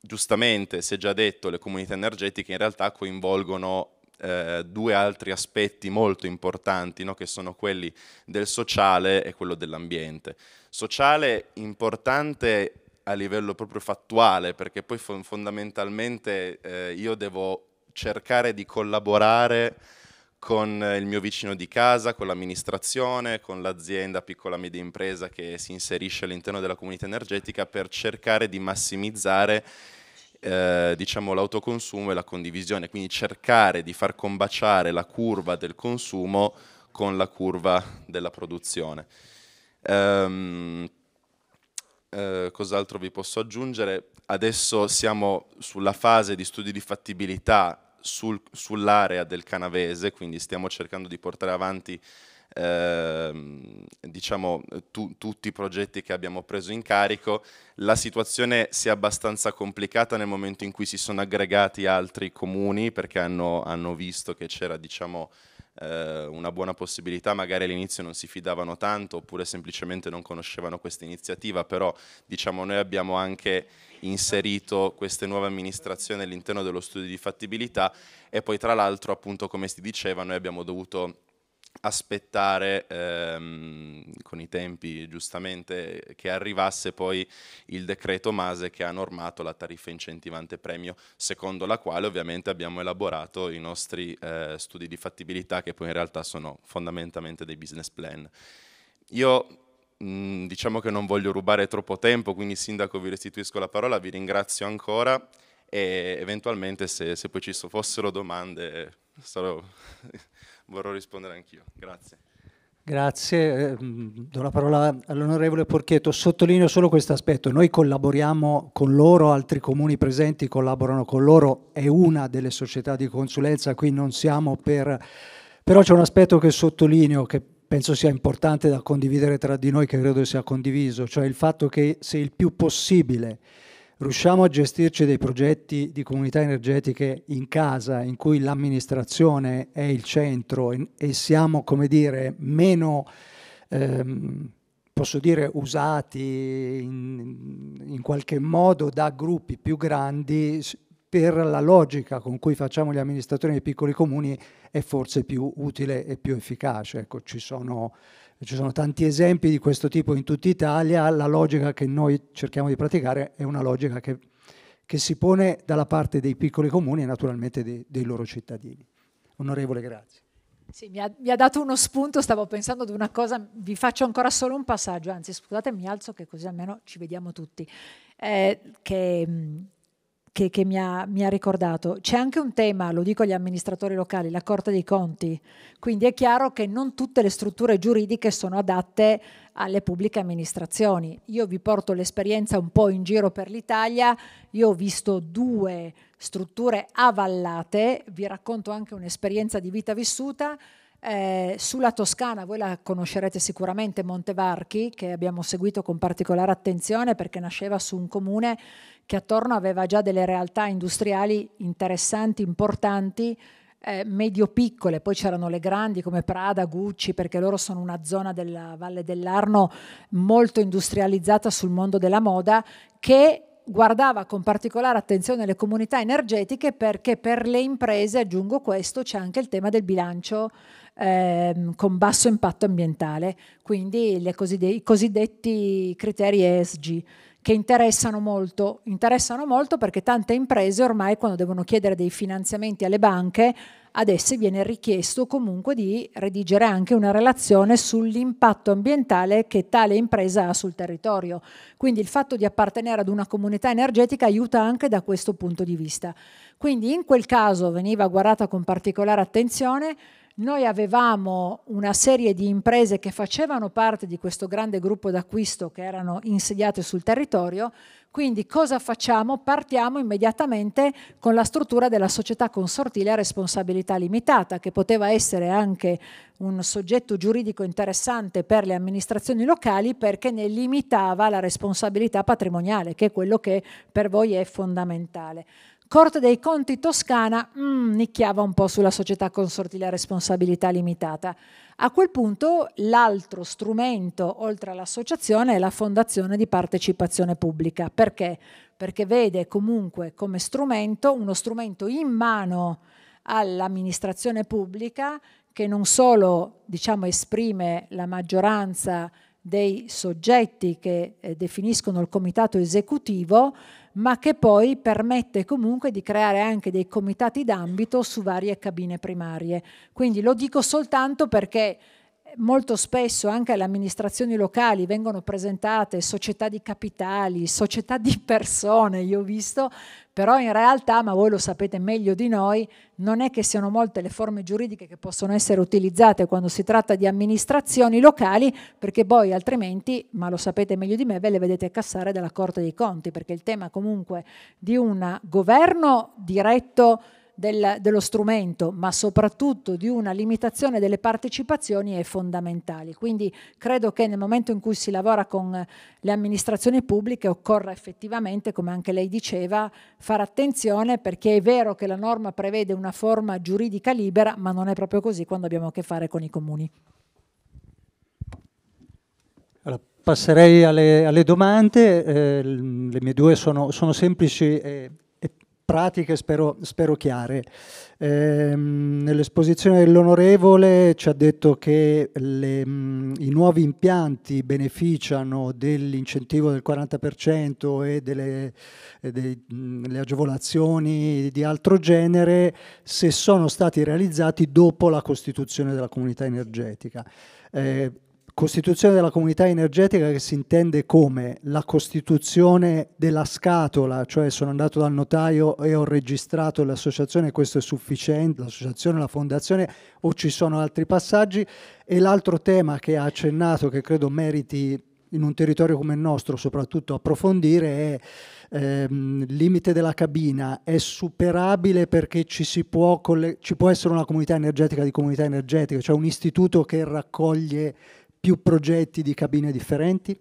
Giustamente, si è già detto, le comunità energetiche in realtà coinvolgono eh, due altri aspetti molto importanti, no? che sono quelli del sociale e quello dell'ambiente. Sociale importante a livello proprio fattuale, perché poi fondamentalmente eh, io devo cercare di collaborare con il mio vicino di casa, con l'amministrazione, con l'azienda piccola media impresa che si inserisce all'interno della comunità energetica per cercare di massimizzare eh, diciamo, l'autoconsumo e la condivisione, quindi cercare di far combaciare la curva del consumo con la curva della produzione. Um, eh, cos'altro vi posso aggiungere? Adesso siamo sulla fase di studi di fattibilità sul, sull'area del canavese, quindi stiamo cercando di portare avanti eh, diciamo, tu, tutti i progetti che abbiamo preso in carico. La situazione si è abbastanza complicata nel momento in cui si sono aggregati altri comuni perché hanno, hanno visto che c'era diciamo, eh, una buona possibilità, magari all'inizio non si fidavano tanto oppure semplicemente non conoscevano questa iniziativa, però diciamo noi abbiamo anche inserito queste nuove amministrazioni all'interno dello studio di fattibilità e poi tra l'altro appunto come si diceva noi abbiamo dovuto aspettare ehm, con i tempi giustamente che arrivasse poi il decreto Mase che ha normato la tariffa incentivante premio, secondo la quale ovviamente abbiamo elaborato i nostri eh, studi di fattibilità che poi in realtà sono fondamentalmente dei business plan. Io mh, mm, diciamo che non voglio rubare troppo tempo, quindi Sindaco vi restituisco la parola, vi ringrazio ancora e eventualmente se, se poi ci fossero domande sarò vorrò rispondere anch'io. Grazie. Grazie, ehm, do la parola all'onorevole Porchetto. Sottolineo solo questo aspetto, noi collaboriamo con loro, altri comuni presenti collaborano con loro, è una delle società di consulenza, qui non siamo per... Però c'è un aspetto che sottolineo, che penso sia importante da condividere tra di noi, che credo sia condiviso, cioè il fatto che se il più possibile riusciamo a gestirci dei progetti di comunità energetiche in casa, in cui l'amministrazione è il centro e siamo, come dire, meno, ehm, posso dire, usati in, in qualche modo da gruppi più grandi, per la logica con cui facciamo gli amministratori nei piccoli comuni è forse più utile e più efficace. Ecco, ci sono ci sono tanti esempi di questo tipo in tutta Italia, la logica che noi cerchiamo di praticare è una logica che, che si pone dalla parte dei piccoli comuni e naturalmente dei, dei loro cittadini. Onorevole, grazie. Sì, mi ha, mi ha, dato uno spunto, stavo pensando ad una cosa, vi faccio ancora solo un passaggio, anzi scusate mi alzo che così almeno ci vediamo tutti, eh, che che, che mi, ha, mi, ha, ricordato. C'è anche un tema, lo dico agli amministratori locali, la Corte dei Conti, quindi è chiaro che non tutte le strutture giuridiche sono adatte alle pubbliche amministrazioni. Io vi porto l'esperienza un po' in giro per l'Italia, io ho visto due strutture avallate, vi racconto anche un'esperienza di vita vissuta, eh, sulla Toscana, voi la conoscerete sicuramente, Montevarchi, che abbiamo seguito con particolare attenzione perché nasceva su un comune che attorno aveva già delle realtà industriali interessanti, importanti, eh, medio-piccole, poi c'erano le grandi come Prada, Gucci, perché loro sono una zona della Valle dell'Arno molto industrializzata sul mondo della moda, che guardava con particolare attenzione le comunità energetiche perché per le imprese, aggiungo questo, c'è anche il tema del bilancio ehm, con basso impatto ambientale, quindi coside i cosiddetti criteri ESG che interessano molto, interessano molto perché tante imprese ormai quando devono chiedere dei finanziamenti alle banche, ad esse viene richiesto comunque di redigere anche una relazione sull'impatto ambientale che tale impresa ha sul territorio. Quindi il fatto di appartenere ad una comunità energetica aiuta anche da questo punto di vista. Quindi in quel caso veniva guardata con particolare attenzione noi avevamo una serie di imprese che facevano parte di questo grande gruppo d'acquisto che erano insediate sul territorio, quindi cosa facciamo? Partiamo immediatamente con la struttura della società consortile a responsabilità limitata, che poteva essere anche un soggetto giuridico interessante per le amministrazioni locali perché ne limitava la responsabilità patrimoniale, che è quello che per voi è fondamentale. Corte dei Conti toscana mm, nicchiava un po' sulla società consortile a responsabilità limitata. A quel punto l'altro strumento, oltre all'associazione, è la fondazione di partecipazione pubblica. Perché? Perché vede comunque come strumento uno strumento in mano all'amministrazione pubblica che non solo diciamo, esprime la maggioranza dei soggetti che eh, definiscono il comitato esecutivo, ma che poi permette comunque di creare anche dei comitati d'ambito su varie cabine primarie. Quindi lo dico soltanto perché molto spesso anche alle amministrazioni locali vengono presentate società di capitali, società di persone, io ho visto, però in realtà, ma voi lo sapete meglio di noi, non è che siano molte le forme giuridiche che possono essere utilizzate quando si tratta di amministrazioni locali, perché poi altrimenti, ma lo sapete meglio di me, ve le vedete cassare dalla Corte dei Conti, perché il tema comunque di un governo diretto del, dello strumento, ma soprattutto di una limitazione delle partecipazioni è fondamentale. Quindi credo che nel momento in cui si lavora con le amministrazioni pubbliche occorra effettivamente, come anche lei diceva, fare attenzione perché è vero che la norma prevede una forma giuridica libera, ma non è proprio così quando abbiamo a che fare con i comuni. Allora, passerei alle, alle domande, eh, le mie due sono, sono semplici e, pratiche spero, spero chiare. Ehm, nell'esposizione dell'onorevole ci ha detto che le, mh, mm, i nuovi impianti beneficiano dell'incentivo del 40% e delle, e dei, mh, mm, le agevolazioni di altro genere se sono stati realizzati dopo la costituzione della comunità energetica. Eh, Costituzione della comunità energetica che si intende come la costituzione della scatola, cioè sono andato dal notaio e ho registrato l'associazione, questo è sufficiente, l'associazione, la fondazione o ci sono altri passaggi. E l'altro tema che ha accennato, che credo meriti in un territorio come il nostro soprattutto approfondire, è ehm, limite della cabina, è superabile perché ci può, ci può essere una comunità energetica di comunità energetica, cioè un istituto che raccoglie più progetti di cabine differenti?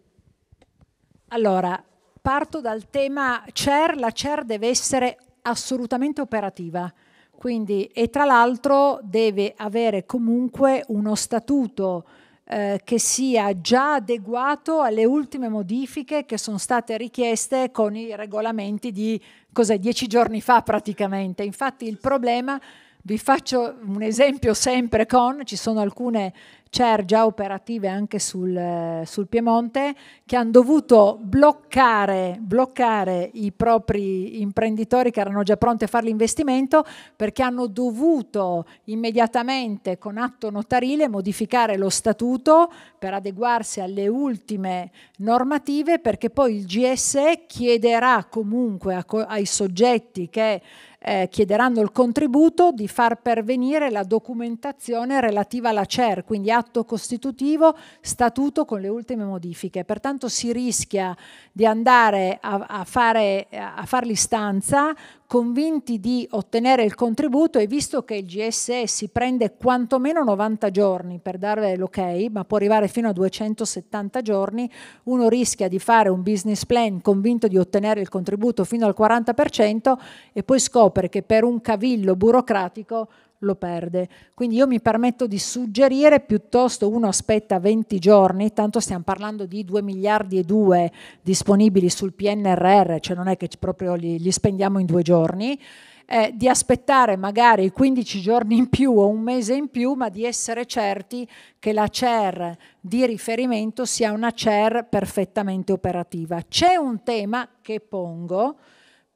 Allora, parto dal tema CER, la CER deve essere assolutamente operativa. Quindi, e tra l'altro deve avere comunque uno statuto eh, che sia già adeguato alle ultime modifiche che sono state richieste con i regolamenti di cos'è, dieci giorni fa praticamente. Infatti il problema, vi faccio un esempio sempre con, ci sono alcune CER già operative anche sul, sul Piemonte, che hanno dovuto bloccare, bloccare, i propri imprenditori che erano già pronti a fare l'investimento perché hanno dovuto immediatamente con atto notarile modificare lo statuto per adeguarsi alle ultime normative perché poi il GSE chiederà comunque a, ai soggetti che eh, chiederanno il contributo di far pervenire la documentazione relativa alla CER, quindi atto costitutivo, statuto con le ultime modifiche. Pertanto si rischia di andare a, a, fare, a far l'istanza convinti di ottenere il contributo e visto che il GSE si prende quantomeno 90 giorni per dare l'ok, ma può arrivare fino a 270 giorni, uno rischia di fare un business plan convinto di ottenere il contributo fino al 40% e poi scopre che per un cavillo burocratico lo perde. Quindi io mi permetto di suggerire piuttosto uno aspetta 20 giorni, tanto stiamo parlando di 2 miliardi e 2 disponibili sul PNRR, cioè non è che proprio li, li spendiamo in due giorni, eh, di aspettare magari 15 giorni in più o un mese in più, ma di essere certi che la CER di riferimento sia una CER perfettamente operativa. C'è un tema che pongo,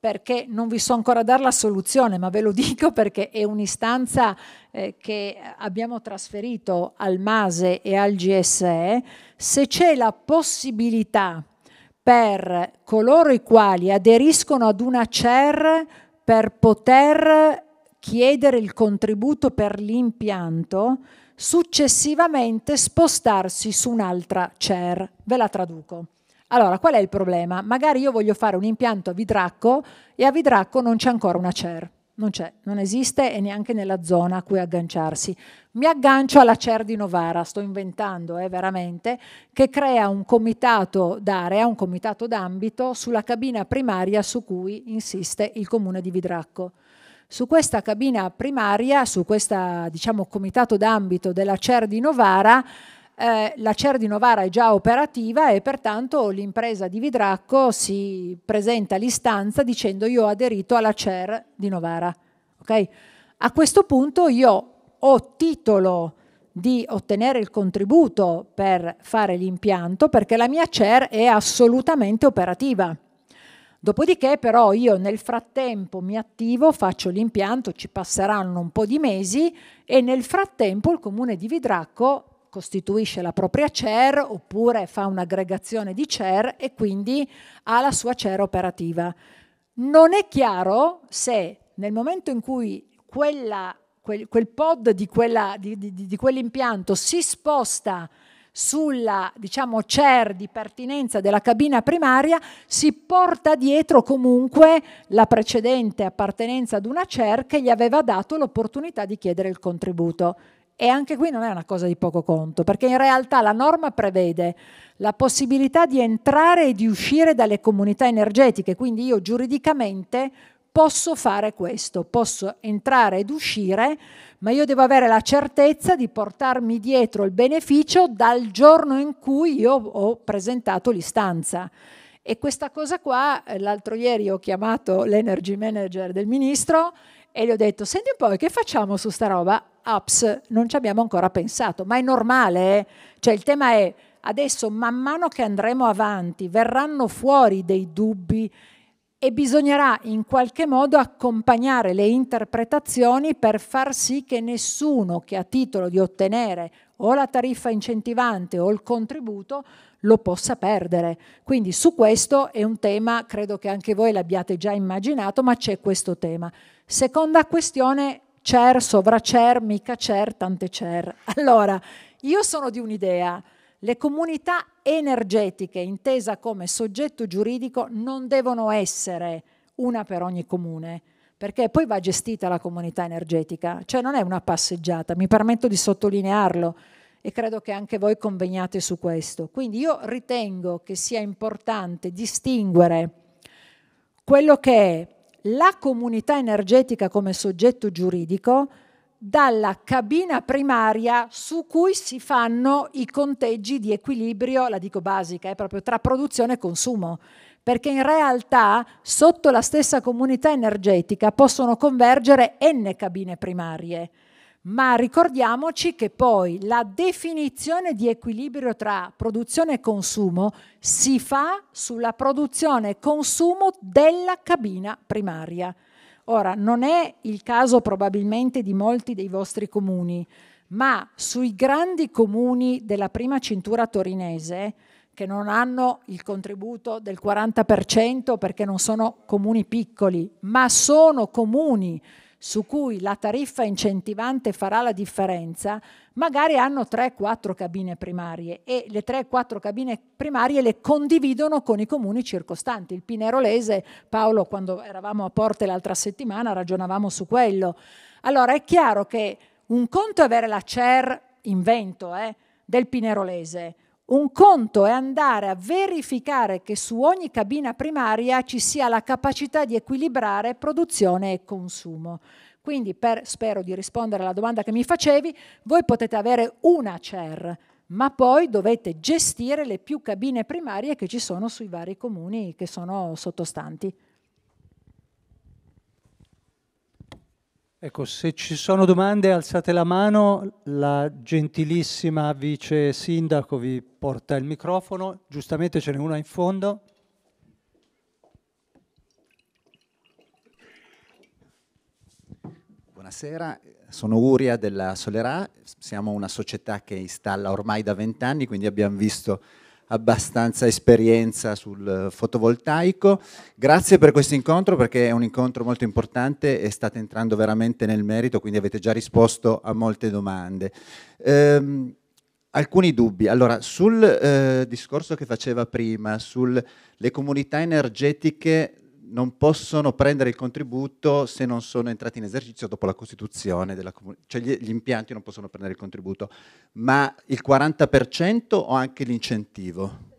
perché non vi so ancora dare la soluzione, ma ve lo dico perché è un'istanza eh, che abbiamo trasferito al MASE e al GSE, se c'è la possibilità per coloro i quali aderiscono ad una CER per poter chiedere il contributo per l'impianto, successivamente spostarsi su un'altra CER. Ve la traduco. Allora, qual è il problema? Magari io voglio fare un impianto a Vidracco e a Vidracco non c'è ancora una CER. Non c'è, non esiste e neanche nella zona a cui agganciarsi. Mi aggancio alla CER di Novara, sto inventando eh, veramente, che crea un comitato d'area, un comitato d'ambito sulla cabina primaria su cui insiste il comune di Vidracco. Su questa cabina primaria, su questo diciamo, comitato d'ambito della CER di Novara, eh, la CER di Novara è già operativa e pertanto l'impresa di Vidracco si presenta all'istanza dicendo io ho aderito alla CER di Novara. Okay? A questo punto io ho titolo di ottenere il contributo per fare l'impianto perché la mia CER è assolutamente operativa. Dopodiché però io nel frattempo mi attivo, faccio l'impianto, ci passeranno un po' di mesi e nel frattempo il comune di Vidracco costituisce la propria CER oppure fa un'aggregazione di CER e quindi ha la sua CER operativa. Non è chiaro se nel momento in cui quella, quel, quel, pod di, quella, di, di, di quell'impianto si sposta sulla diciamo, CER di pertinenza della cabina primaria si porta dietro comunque la precedente appartenenza ad una CER che gli aveva dato l'opportunità di chiedere il contributo. E anche qui non è una cosa di poco conto, perché in realtà la norma prevede la possibilità di entrare e di uscire dalle comunità energetiche, quindi io giuridicamente posso fare questo, posso entrare ed uscire, ma io devo avere la certezza di portarmi dietro il beneficio dal giorno in cui io ho presentato l'istanza. E questa cosa qua, eh, l'altro ieri ho chiamato l'energy manager del ministro e gli ho detto, senti un po', che facciamo su sta roba? Apps, non ci abbiamo ancora pensato, ma è normale, eh? cioè il tema è adesso man mano che andremo avanti verranno fuori dei dubbi e bisognerà in qualche modo accompagnare le interpretazioni per far sì che nessuno che ha titolo di ottenere o la tariffa incentivante o il contributo lo possa perdere. Quindi su questo è un tema, credo che anche voi l'abbiate già immaginato, ma c'è questo tema. Seconda questione, CER, sovracer, mica CER, tante CER. Allora, io sono di un'idea, le comunità energetiche, intesa come soggetto giuridico, non devono essere una per ogni comune perché poi va gestita la comunità energetica, cioè non è una passeggiata, mi permetto di sottolinearlo e credo che anche voi conveniate su questo. Quindi io ritengo che sia importante distinguere quello che è la comunità energetica come soggetto giuridico dalla cabina primaria su cui si fanno i conteggi di equilibrio, la dico basica, è proprio tra produzione e consumo perché in realtà sotto la stessa comunità energetica possono convergere n cabine primarie. Ma ricordiamoci che poi la definizione di equilibrio tra produzione e consumo si fa sulla produzione e consumo della cabina primaria. Ora, non è il caso probabilmente di molti dei vostri comuni, ma sui grandi comuni della prima cintura torinese che non hanno il contributo del 40% perché non sono comuni piccoli, ma sono comuni su cui la tariffa incentivante farà la differenza, magari hanno 3-4 cabine primarie e le 3-4 cabine primarie le condividono con i comuni circostanti. Il Pinerolese, Paolo, quando eravamo a Porte l'altra settimana, ragionavamo su quello. Allora è chiaro che un conto è avere la CER, invento, eh, del Pinerolese, un conto è andare a verificare che su ogni cabina primaria ci sia la capacità di equilibrare produzione e consumo. Quindi, per, spero di rispondere alla domanda che mi facevi, voi potete avere una CER, ma poi dovete gestire le più cabine primarie che ci sono sui vari comuni che sono sottostanti. Ecco, se ci sono domande alzate la mano, la gentilissima vice sindaco vi porta il microfono, giustamente ce n'è una in fondo. Buonasera, sono Uria della Solerà, siamo una società che installa ormai da vent'anni, quindi abbiamo visto abbastanza esperienza sul fotovoltaico. Grazie per questo incontro perché è un incontro molto importante e state entrando veramente nel merito, quindi avete già risposto a molte domande. Ehm, alcuni dubbi. Allora, sul eh, discorso che faceva prima, sulle comunità energetiche non possono prendere il contributo se non sono entrati in esercizio dopo la costituzione, della, cioè gli, gli, impianti non possono prendere il contributo, ma il 40% o anche l'incentivo?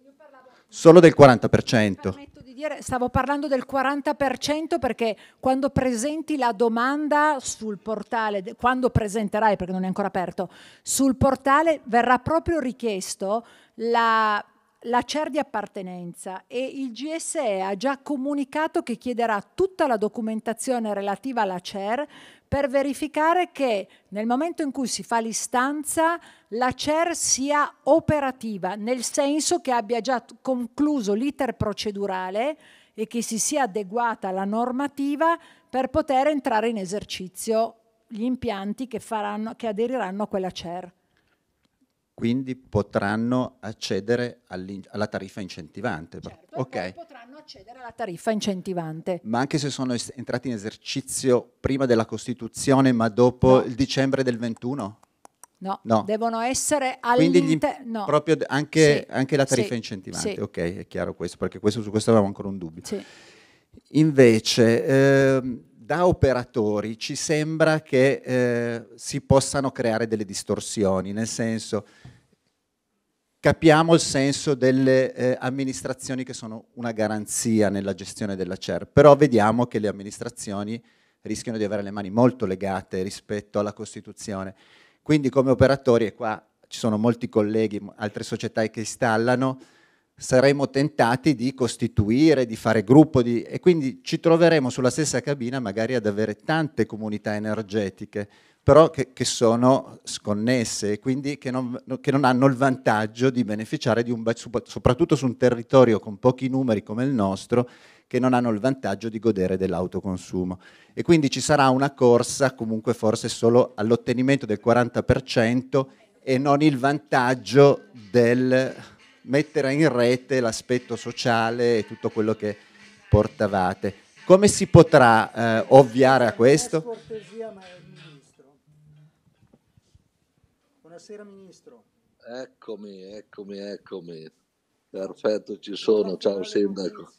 Solo del 40%. Dire, stavo parlando del 40% perché quando presenti la domanda sul portale, quando presenterai perché non è ancora aperto, sul portale verrà proprio richiesto la la CER di appartenenza e il GSE ha già comunicato che chiederà tutta la documentazione relativa alla CER per verificare che nel momento in cui si fa l'istanza la CER sia operativa, nel senso che abbia già concluso l'iter procedurale e che si sia adeguata alla normativa per poter entrare in esercizio gli impianti che, faranno, che aderiranno a quella CER quindi potranno accedere alla tariffa incentivante. Certo, okay. potranno accedere alla tariffa incentivante. Ma anche se sono entrati in esercizio prima della Costituzione, ma dopo no. il dicembre del 21? No, no. devono essere all'interno. No. anche, sì. anche, la tariffa sì. incentivante, sì. ok, è chiaro questo, perché questo, su questo avevamo ancora un dubbio. Invece... Ehm, da operatori ci sembra che eh, si possano creare delle distorsioni, nel senso capiamo il senso delle eh, amministrazioni che sono una garanzia nella gestione della CER, però vediamo che le amministrazioni rischiano di avere le mani molto legate rispetto alla Costituzione. Quindi come operatori, e qua ci sono molti colleghi, altre società che installano, saremo tentati di costituire, di fare gruppo di, e quindi ci troveremo sulla stessa cabina magari ad avere tante comunità energetiche, però che, che sono sconnesse e quindi che non, che non, hanno il vantaggio di beneficiare di un, soprattutto su un territorio con pochi numeri come il nostro, che non hanno il vantaggio di godere dell'autoconsumo. E quindi ci sarà una corsa comunque forse solo all'ottenimento del 40% e non il vantaggio del mettere in rete l'aspetto sociale e tutto quello che portavate. Come si potrà eh, ovviare a questo? Buonasera ministro. Eccomi, eccomi, eccomi. Perfetto, ci sono. Ciao sindaco.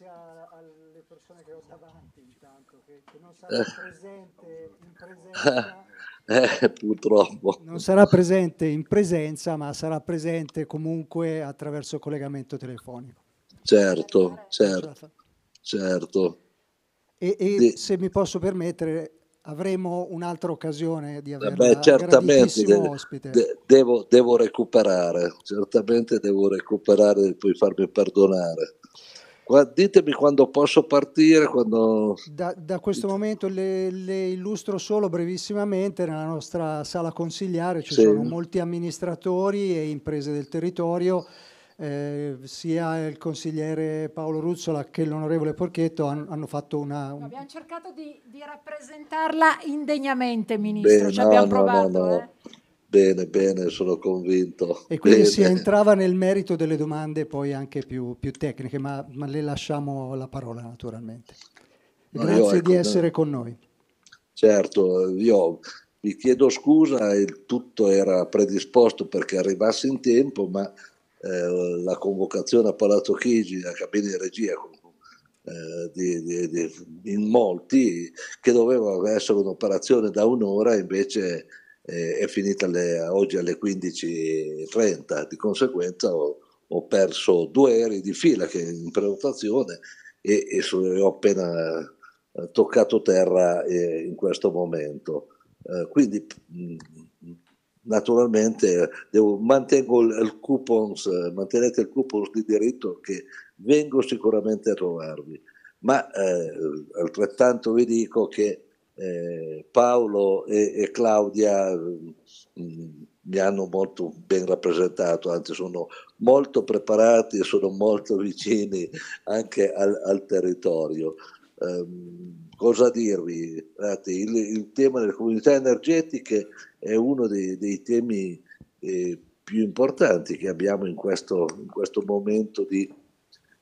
Alle persone che ho davanti intanto, che, che non sarà eh. presente in presenza Eh, purtroppo. Non sarà presente in presenza, ma sarà presente comunque attraverso collegamento telefonico. Certo, certo, certo. E, e sì. se mi posso permettere, avremo un'altra occasione di avere eh, Beh, certamente de, de, devo, devo recuperare, certamente devo recuperare e poi farmi perdonare ditemi quando posso partire. Quando... Da, da, questo momento le, le, illustro solo brevissimamente, nella nostra sala consigliare ci sì. sono molti amministratori e imprese del territorio. Eh, sia il consigliere Paolo Ruzzola che l'onorevole Porchetto hanno, hanno fatto una... Un... Abbiamo cercato di, di, rappresentarla indegnamente, Ministro, Beh, ci no, abbiamo no, provato. No, eh. Bene, bene, sono convinto. E quindi bene. si entrava nel merito delle domande poi anche più, più tecniche, ma, ma, le lasciamo la parola naturalmente. Grazie ecco, di essere con noi. Certo, io vi chiedo scusa, il tutto era predisposto perché arrivasse in tempo, ma eh, la convocazione a Palazzo Chigi, la cabina di regia eh, di, di, di, in molti, che doveva essere un'operazione da un'ora, invece eh, è finita alle, oggi alle 15.30, di conseguenza ho, ho, perso due aerei di fila che in prenotazione e, e su, ho appena eh, toccato terra eh, in questo momento. Eh, quindi mm, naturalmente devo, mantengo il, il coupons, mantenete il coupons di diritto che vengo sicuramente a trovarvi, ma eh, altrettanto vi dico che eh, Paolo e, e Claudia mm, mm, mi hanno molto ben rappresentato, anzi sono molto preparati e sono molto vicini anche al, al territorio. Um, cosa dirvi? Il, il, tema delle comunità energetiche è uno dei, dei temi eh, più importanti che abbiamo in questo, in questo momento di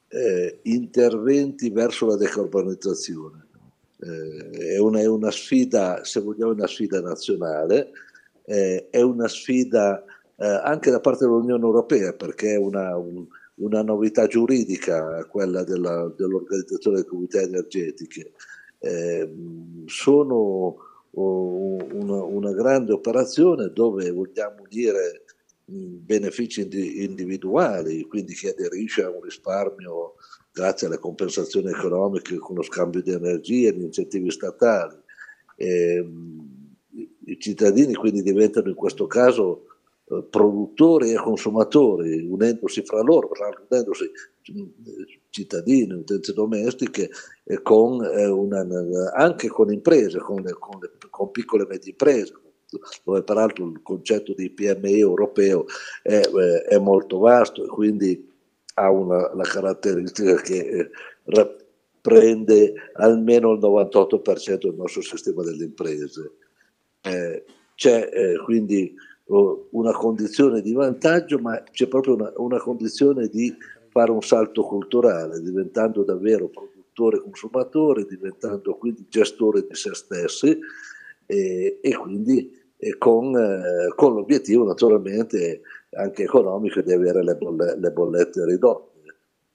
eh, interventi verso la decarbonizzazione. Eh, è, una, è, una, sfida, se vogliamo, una sfida nazionale, eh, è una sfida eh, anche da parte dell'Unione Europea perché è una, un, una novità giuridica quella della, dell'organizzazione delle comunità energetiche. Eh, sono oh, una, una, grande operazione dove vogliamo dire mh, benefici indi- individuali, quindi chi aderisce a un risparmio grazie alle compensazioni economiche con lo scambio di energie, gli incentivi statali. E, ehm, I cittadini quindi diventano in questo caso eh, produttori e consumatori, unendosi fra loro, unendosi mm, cittadini, utenze domestiche, con, eh, una, anche con imprese, con, le, con, le, con piccole e medie imprese, dove peraltro il concetto di PMI europeo è, eh, è molto vasto e quindi ha una, la caratteristica che eh, prende almeno il 98% del nostro sistema delle imprese. Eh, c'è eh, quindi oh, una condizione di vantaggio, ma c'è proprio una, una, condizione di fare un salto culturale, diventando davvero produttore consumatore, diventando quindi gestore di se stessi eh, e quindi eh, con, eh, con l'obiettivo naturalmente anche economico di avere le, bolle, le bollette ridotte.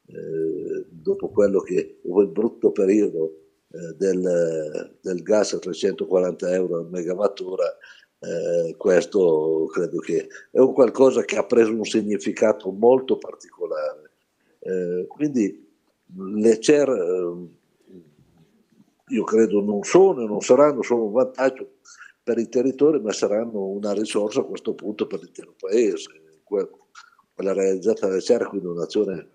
Eh, dopo quello che dopo il brutto periodo eh, del, del, gas a 340 euro al megawattura, eh, questo credo che è un qualcosa che ha preso un significato molto particolare. Eh, quindi le CER eh, io credo non sono e non saranno solo un vantaggio per i territori, ma saranno una risorsa a questo punto per l'intero paese quella realizzata da CER, quindi un'azione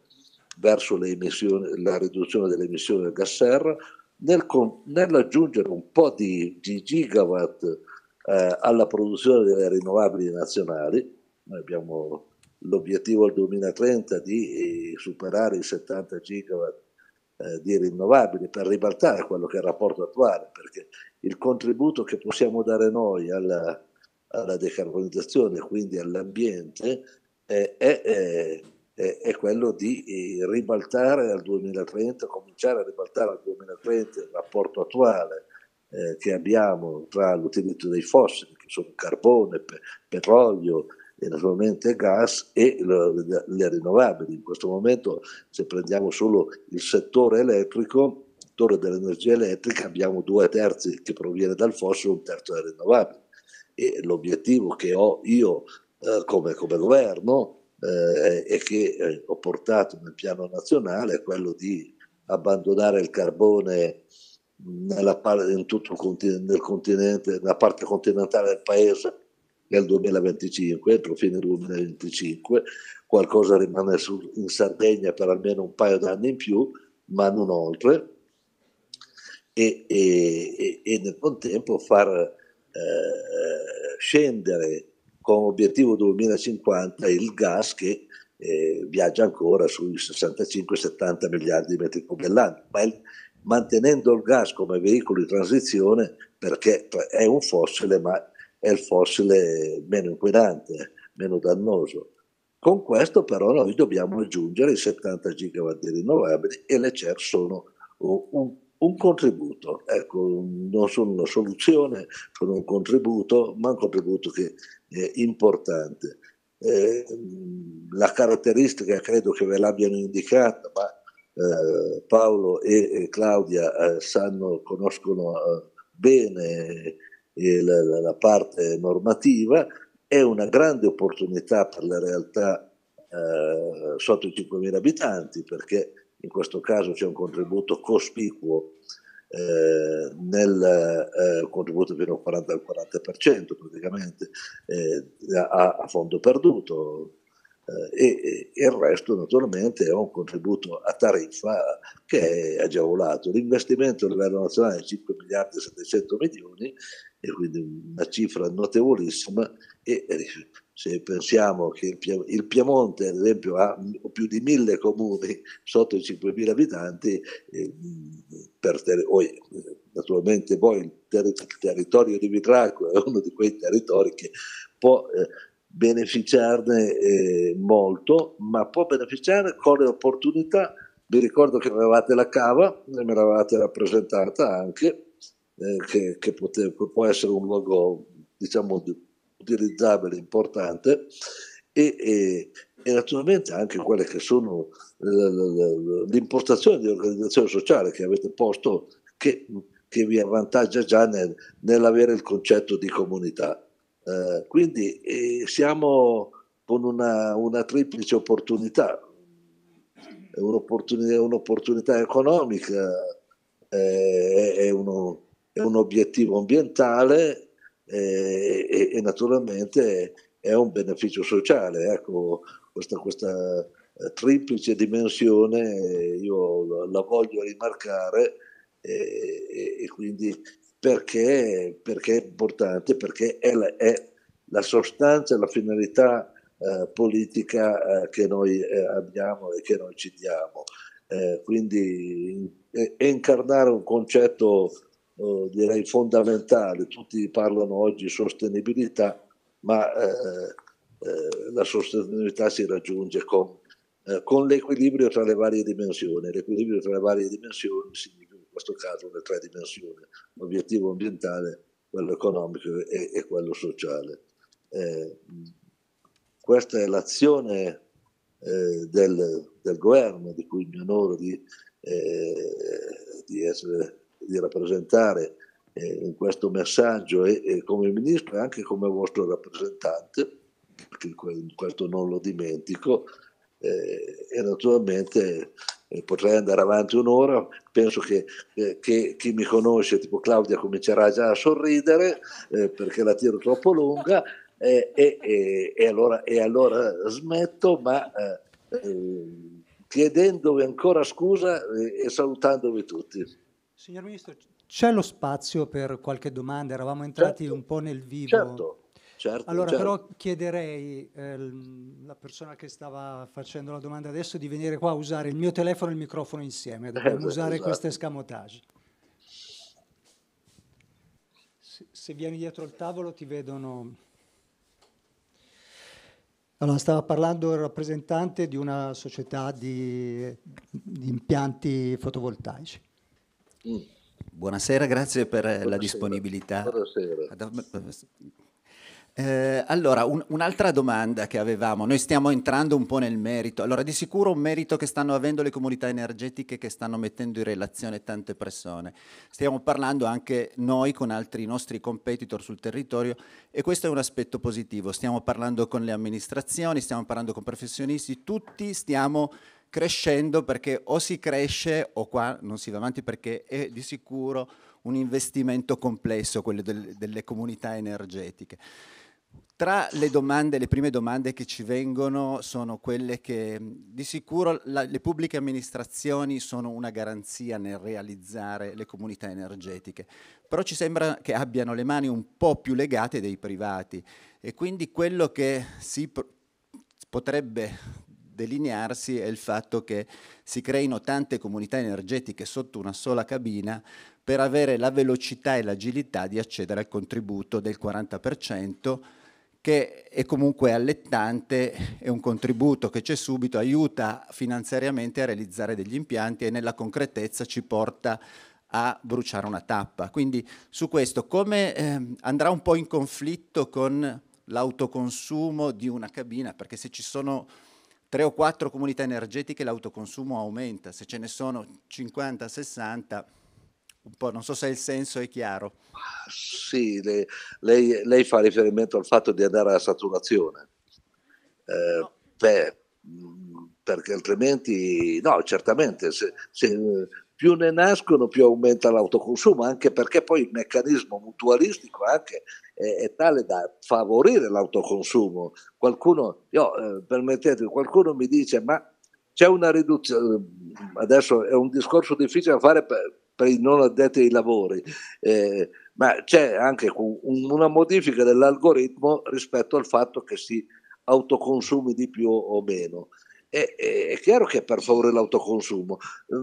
verso la riduzione delle emissioni del gas serra, nel, nell'aggiungere un po' di, di gigawatt eh, alla produzione delle rinnovabili nazionali, noi abbiamo l'obiettivo al 2030 di eh, superare i 70 gigawatt eh, di rinnovabili per ribaltare quello che è il rapporto attuale, perché il contributo che possiamo dare noi alla, alla decarbonizzazione, quindi all'ambiente, eh, è, è, è, quello di eh, ribaltare al 2030, cominciare a ribaltare al 2030 il rapporto attuale eh, che abbiamo tra l'utilizzo dei fossili, che sono carbone, pe- petrolio e naturalmente gas e le, le rinnovabili. In questo momento se prendiamo solo il settore elettrico, il settore dell'energia elettrica abbiamo due terzi che proviene dal fossile e un terzo dalle rinnovabili e l'obiettivo che ho io eh, come, come, governo eh, e che eh, ho portato nel piano nazionale è quello di abbandonare il carbone nella, in tutto il continente, nel continente, nella parte continentale del paese nel 2025, entro fine 2025, qualcosa rimane su, in Sardegna per almeno un paio d'anni in più, ma non oltre, e, e, e nel contempo far eh, eh, scendere con obiettivo 2050 il gas che eh, viaggia ancora sui 65-70 miliardi di metri cubi all'anno, ma il, mantenendo il gas come veicolo di transizione perché è un fossile, ma è il fossile meno inquinante, meno dannoso. Con questo però noi dobbiamo aggiungere i 70 gigawatt di rinnovabili e le CER sono un un contributo, ecco, non sono una soluzione, sono un contributo, ma un contributo che è importante. Eh, la caratteristica credo che ve l'abbiano indicata, ma eh, Paolo e, e Claudia eh, sanno, conoscono eh, bene eh, la, la, parte normativa, è una grande opportunità per le realtà eh, sotto i 5.000 abitanti perché in questo caso c'è un contributo cospicuo eh, nel eh, contributo fino al 40, al 40% praticamente eh, a, a, fondo perduto eh, e, e, il resto naturalmente è un contributo a tariffa che è agevolato. L'investimento a livello nazionale è 5 miliardi e 700 milioni e quindi una cifra notevolissima e se pensiamo che il Piemonte, ad esempio, ha più di mille comuni sotto i 5.000 abitanti, eh, ter- eh, naturalmente poi il, ter- il, territorio di Vitracco è uno di quei territori che può eh, beneficiarne eh, molto, ma può beneficiare con le opportunità. Vi ricordo che avevate la cava, me l'avevate rappresentata anche, eh, che, che, pote- può essere un luogo diciamo utilizzabile importante e, e, e naturalmente anche quelle che sono eh, l'impostazione di organizzazione sociale che avete posto che, che vi avvantaggia già nel, nell'avere il concetto di comunità. Eh, quindi eh, siamo con una, una triplice opportunità, un'opportunità, un'opportunità economica, eh, è, uno, è, un obiettivo ambientale e, eh, e, e naturalmente è un beneficio sociale. Ecco, questa, questa eh, triplice dimensione io la voglio rimarcare eh, e, e quindi perché, perché, è importante, perché è la, è la sostanza, la finalità eh, politica eh, che noi eh, abbiamo e che noi ci diamo. quindi incarnare un concetto eh, direi fondamentale. Tutti parlano oggi di sostenibilità, ma eh, eh, eh la sostenibilità si raggiunge con, eh, con l'equilibrio tra le varie dimensioni. L'equilibrio tra le varie dimensioni significa in questo caso le tre dimensioni, l'obiettivo ambientale, quello economico e, e quello sociale. questa è l'azione del, del, governo di cui mi onoro di, eh, di essere di rappresentare eh, in questo messaggio e, e, come ministro e anche come vostro rappresentante, perché questo non lo dimentico, eh, e naturalmente eh, potrei andare avanti un'ora, penso che, eh, che, chi mi conosce, tipo Claudia, comincerà già a sorridere eh, perché la tiro troppo lunga e, e, allora, e, allora, smetto, ma eh, chiedendovi ancora scusa e salutandovi tutti. Signor Ministro, c'è lo spazio per qualche domanda? Eravamo entrati certo, un po' nel vivo. Certo, certo. Allora certo. però chiederei alla ehm, eh, persona che stava facendo la domanda adesso di venire qua a usare il mio telefono e il microfono insieme, dobbiamo esatto, usare esatto. questo escamotage. Se, se vieni dietro al tavolo ti vedono... Allora, stava parlando il rappresentante di una società di, di impianti fotovoltaici. Mm. Buonasera, grazie per eh, Buonasera. la disponibilità. Buonasera. Eh, eh, eh, allora, un, un'altra domanda che avevamo, noi stiamo entrando un po' nel merito, allora di sicuro un merito che stanno avendo le comunità energetiche che stanno mettendo in relazione tante persone, stiamo parlando anche noi con altri nostri competitor sul territorio e questo è un aspetto positivo, stiamo parlando con le amministrazioni, stiamo parlando con professionisti, tutti stiamo crescendo perché o si cresce o qua non si va avanti perché è di sicuro un investimento complesso quello del, delle comunità energetiche. Tra le domande, le prime domande che ci vengono sono quelle che di sicuro la, le pubbliche amministrazioni sono una garanzia nel realizzare le comunità energetiche, però ci sembra che abbiano le mani un po' più legate dei privati e quindi quello che si potrebbe delinearsi è il fatto che si creino tante comunità energetiche sotto una sola cabina per avere la velocità e l'agilità di accedere al contributo del 40% che è comunque allettante, è un contributo che c'è subito, aiuta finanziariamente a realizzare degli impianti e nella concretezza ci porta a bruciare una tappa. Quindi su questo come eh, andrà un po' in conflitto con l'autoconsumo di una cabina, perché se ci sono tre o quattro comunità energetiche l'autoconsumo aumenta, se ce ne sono 50, 60, non so se il senso è chiaro. Ah, sì, lei, lei, lei fa riferimento al fatto di andare alla saturazione, eh, no. per, mm, perché altrimenti, no, certamente, se, se, più ne nascono più aumenta l'autoconsumo, anche perché poi il meccanismo mutualistico è, è, tale da favorire l'autoconsumo. Qualcuno, io, eh, permettetemi, qualcuno mi dice ma c'è una riduzione, eh, adesso è un discorso difficile da fare per, per i non addetti ai lavori, eh, ma c'è anche un, una modifica dell'algoritmo rispetto al fatto che si autoconsumi di più o meno è, è, è chiaro che è per favore l'autoconsumo.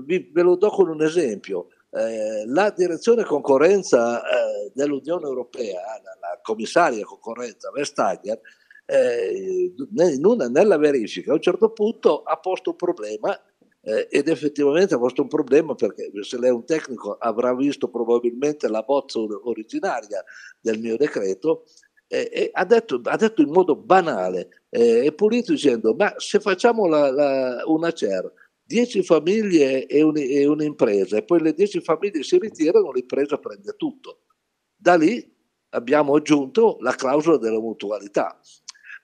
Vi, ve lo do con un esempio. Eh, la direzione concorrenza eh, dell'Unione Europea, la, la commissaria concorrenza Vestager, eh, una, nella verifica a un certo punto ha posto un problema eh, ed effettivamente ha posto un problema perché se lei è un tecnico avrà visto probabilmente la bozza originaria del mio decreto eh, ha, detto, ha, detto, in modo banale eh, e pulito dicendo ma se facciamo la, la, una CER 10 famiglie e, un, e, un'impresa e poi le 10 famiglie si ritirano l'impresa prende tutto da lì abbiamo aggiunto la clausola della mutualità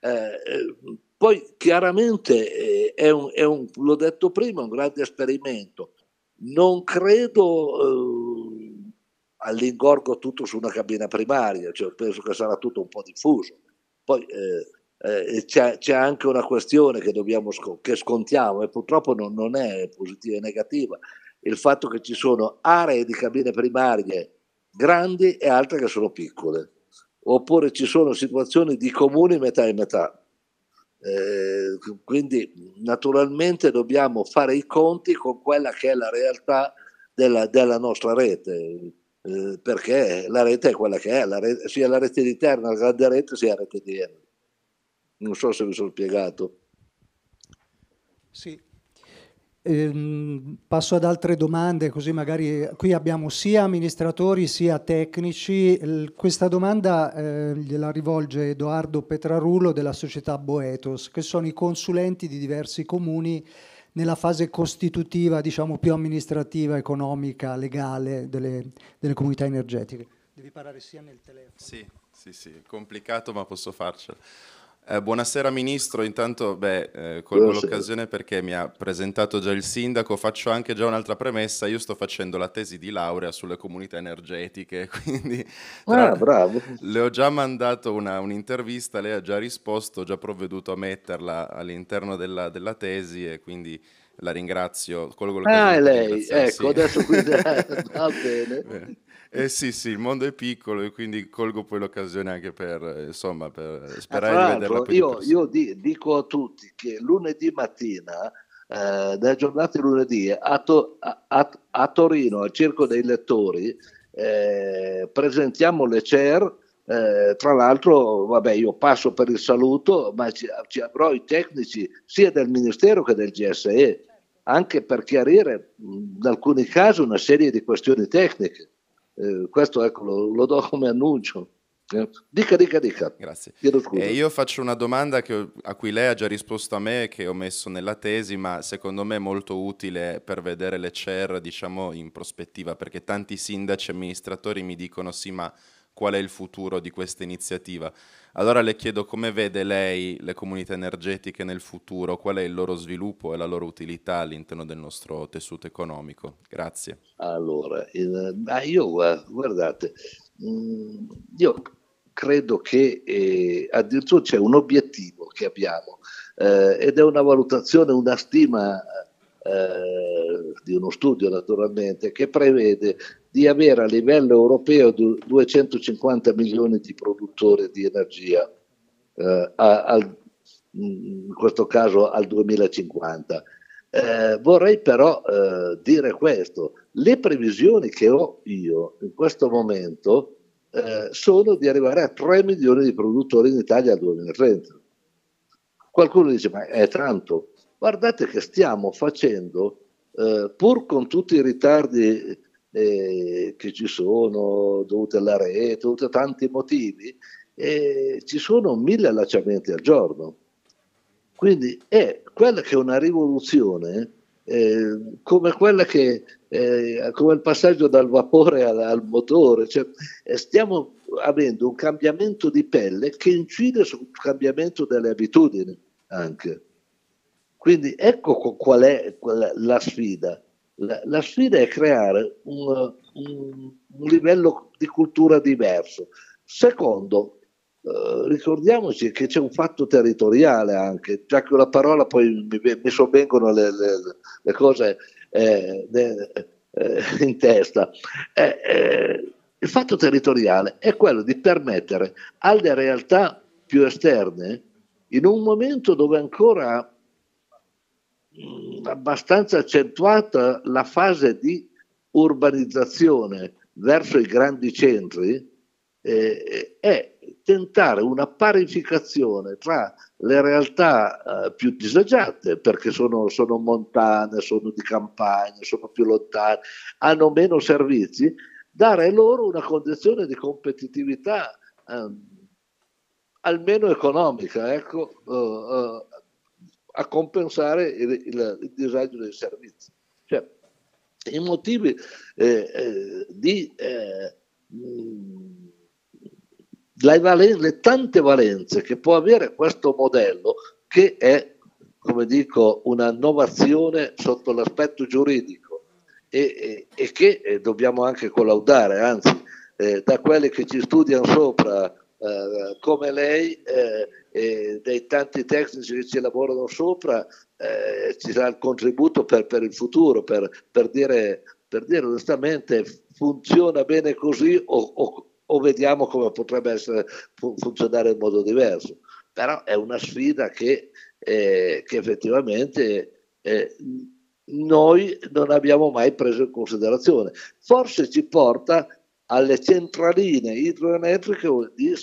eh, eh poi chiaramente eh, è un, è un, l'ho detto prima, un grande esperimento. Non credo eh, all'ingorgo tutto su una cabina primaria, cioè penso che sarà tutto un po' diffuso. Poi eh, eh, c'è, c'è, anche una questione che, dobbiamo, che scontiamo e purtroppo non, non è positiva e negativa, il fatto che ci sono aree di cabine primarie grandi e altre che sono piccole, oppure ci sono situazioni di comuni metà e metà. Eh, quindi naturalmente dobbiamo fare i conti con quella che è la realtà della, della nostra rete. Eh, perché la rete è quella che è, la rete, sia la rete di Terna, la grande rete, sia la rete di Enel. Non so se mi sono spiegato. Sì. Ehm, passo ad altre domande, così magari eh, qui abbiamo sia amministratori sia tecnici. Questa domanda eh, gliela rivolge Edoardo Petrarullo della società Boetos, che sono i consulenti di diversi comuni nella fase costitutiva, diciamo più amministrativa, economica, legale delle, delle comunità energetiche. Devi parlare sia nel telefono. Sì, sì, sì, è complicato ma posso farcela. Eh, buonasera Ministro, intanto beh, eh, colgo buonasera. l'occasione perché mi ha presentato già il Sindaco, faccio anche già un'altra premessa, io sto facendo la tesi di laurea sulle comunità energetiche, quindi ah, bravo. le ho già mandato una, un'intervista, lei ha già risposto, ho già provveduto a metterla all'interno della, della tesi e quindi la ringrazio. Colgo l'occasione ah, è lei, ecco, sì. adesso qui va bene. bene. Eh sì, sì, il mondo è piccolo e quindi colgo poi l'occasione anche per, eh, insomma, per sperare ah, di vederla più Io, io di, dico a tutti che lunedì mattina, eh, nella giornata di lunedì, a, to, a, a, a, Torino, al Circo dei Lettori, eh, presentiamo le CER, eh, tra l'altro, vabbè, io passo per il saluto, ma ci, ci avrò i tecnici sia del Ministero che del GSE, anche per chiarire in alcuni casi una serie di questioni tecniche. Eh, questo ecco, lo, lo do come annuncio. Eh, dica, dica, dica. Grazie. Eh, io faccio una domanda che, a cui lei ha già risposto a me, che ho messo nella tesi, ma secondo me è molto utile per vedere le CER, diciamo, in prospettiva, perché tanti sindaci e amministratori mi dicono sì, ma qual è il futuro di questa iniziativa. Allora le chiedo come vede lei le comunità energetiche nel futuro, qual è il loro sviluppo e la loro utilità all'interno del nostro tessuto economico. Grazie. Allora, il, ma io guardate, mm, io credo che eh, addirittura c'è un obiettivo che abbiamo eh, ed è una valutazione, una stima eh, di uno studio naturalmente che prevede di avere a livello europeo 250 milioni di produttori di energia, eh, al, in questo caso al 2050. Eh, vorrei però eh, dire questo, le previsioni che ho io in questo momento eh, sono di arrivare a 3 milioni di produttori in Italia al 2030. Qualcuno dice ma è tanto, guardate che stiamo facendo, eh, pur con tutti i ritardi eh, che ci sono dovute alla rete, dovute a tanti motivi, eh, ci sono mille allacciamenti al giorno. Quindi è quella che è una rivoluzione, eh, come quella che eh, come il passaggio dal vapore al, al motore, cioè, eh, stiamo avendo un cambiamento di pelle che incide sul cambiamento delle abitudini anche. Quindi ecco qual è la sfida. La, la sfida è creare un, un, un, livello di cultura diverso. Secondo, eh, ricordiamoci che c'è un fatto territoriale anche, già che la parola poi mi, mi sovvengono le, le, le cose eh, de, eh, in testa. Eh, eh, il fatto territoriale è quello di permettere alle realtà più esterne, in un momento dove ancora Mm, abbastanza accentuata la fase di urbanizzazione verso i grandi centri eh, è tentare una parificazione tra le realtà eh, più disagiate, perché sono, sono, montane, sono di campagna, sono più lontane, hanno meno servizi, dare loro una condizione di competitività eh, almeno economica, ecco, eh, eh, a compensare il, il, il disagio dei servizi. Cioè, i motivi eh, eh, di eh, mh, mm, le tante valenze che può avere questo modello, che è, come dico, una un'innovazione sotto l'aspetto giuridico e, e, e che eh, dobbiamo anche collaudare, anzi, eh, da quelli che ci studiano sopra eh, come lei, eh, dei tanti tecnici che ci lavorano sopra eh, ci sarà il contributo per, per il futuro, per, per, dire, per, dire, onestamente funziona bene così o, o, o vediamo come potrebbe essere, funzionare in modo diverso. Però è una sfida che, eh, che effettivamente eh, noi non abbiamo mai preso in considerazione. Forse ci porta alle centraline idroelettriche di 60-70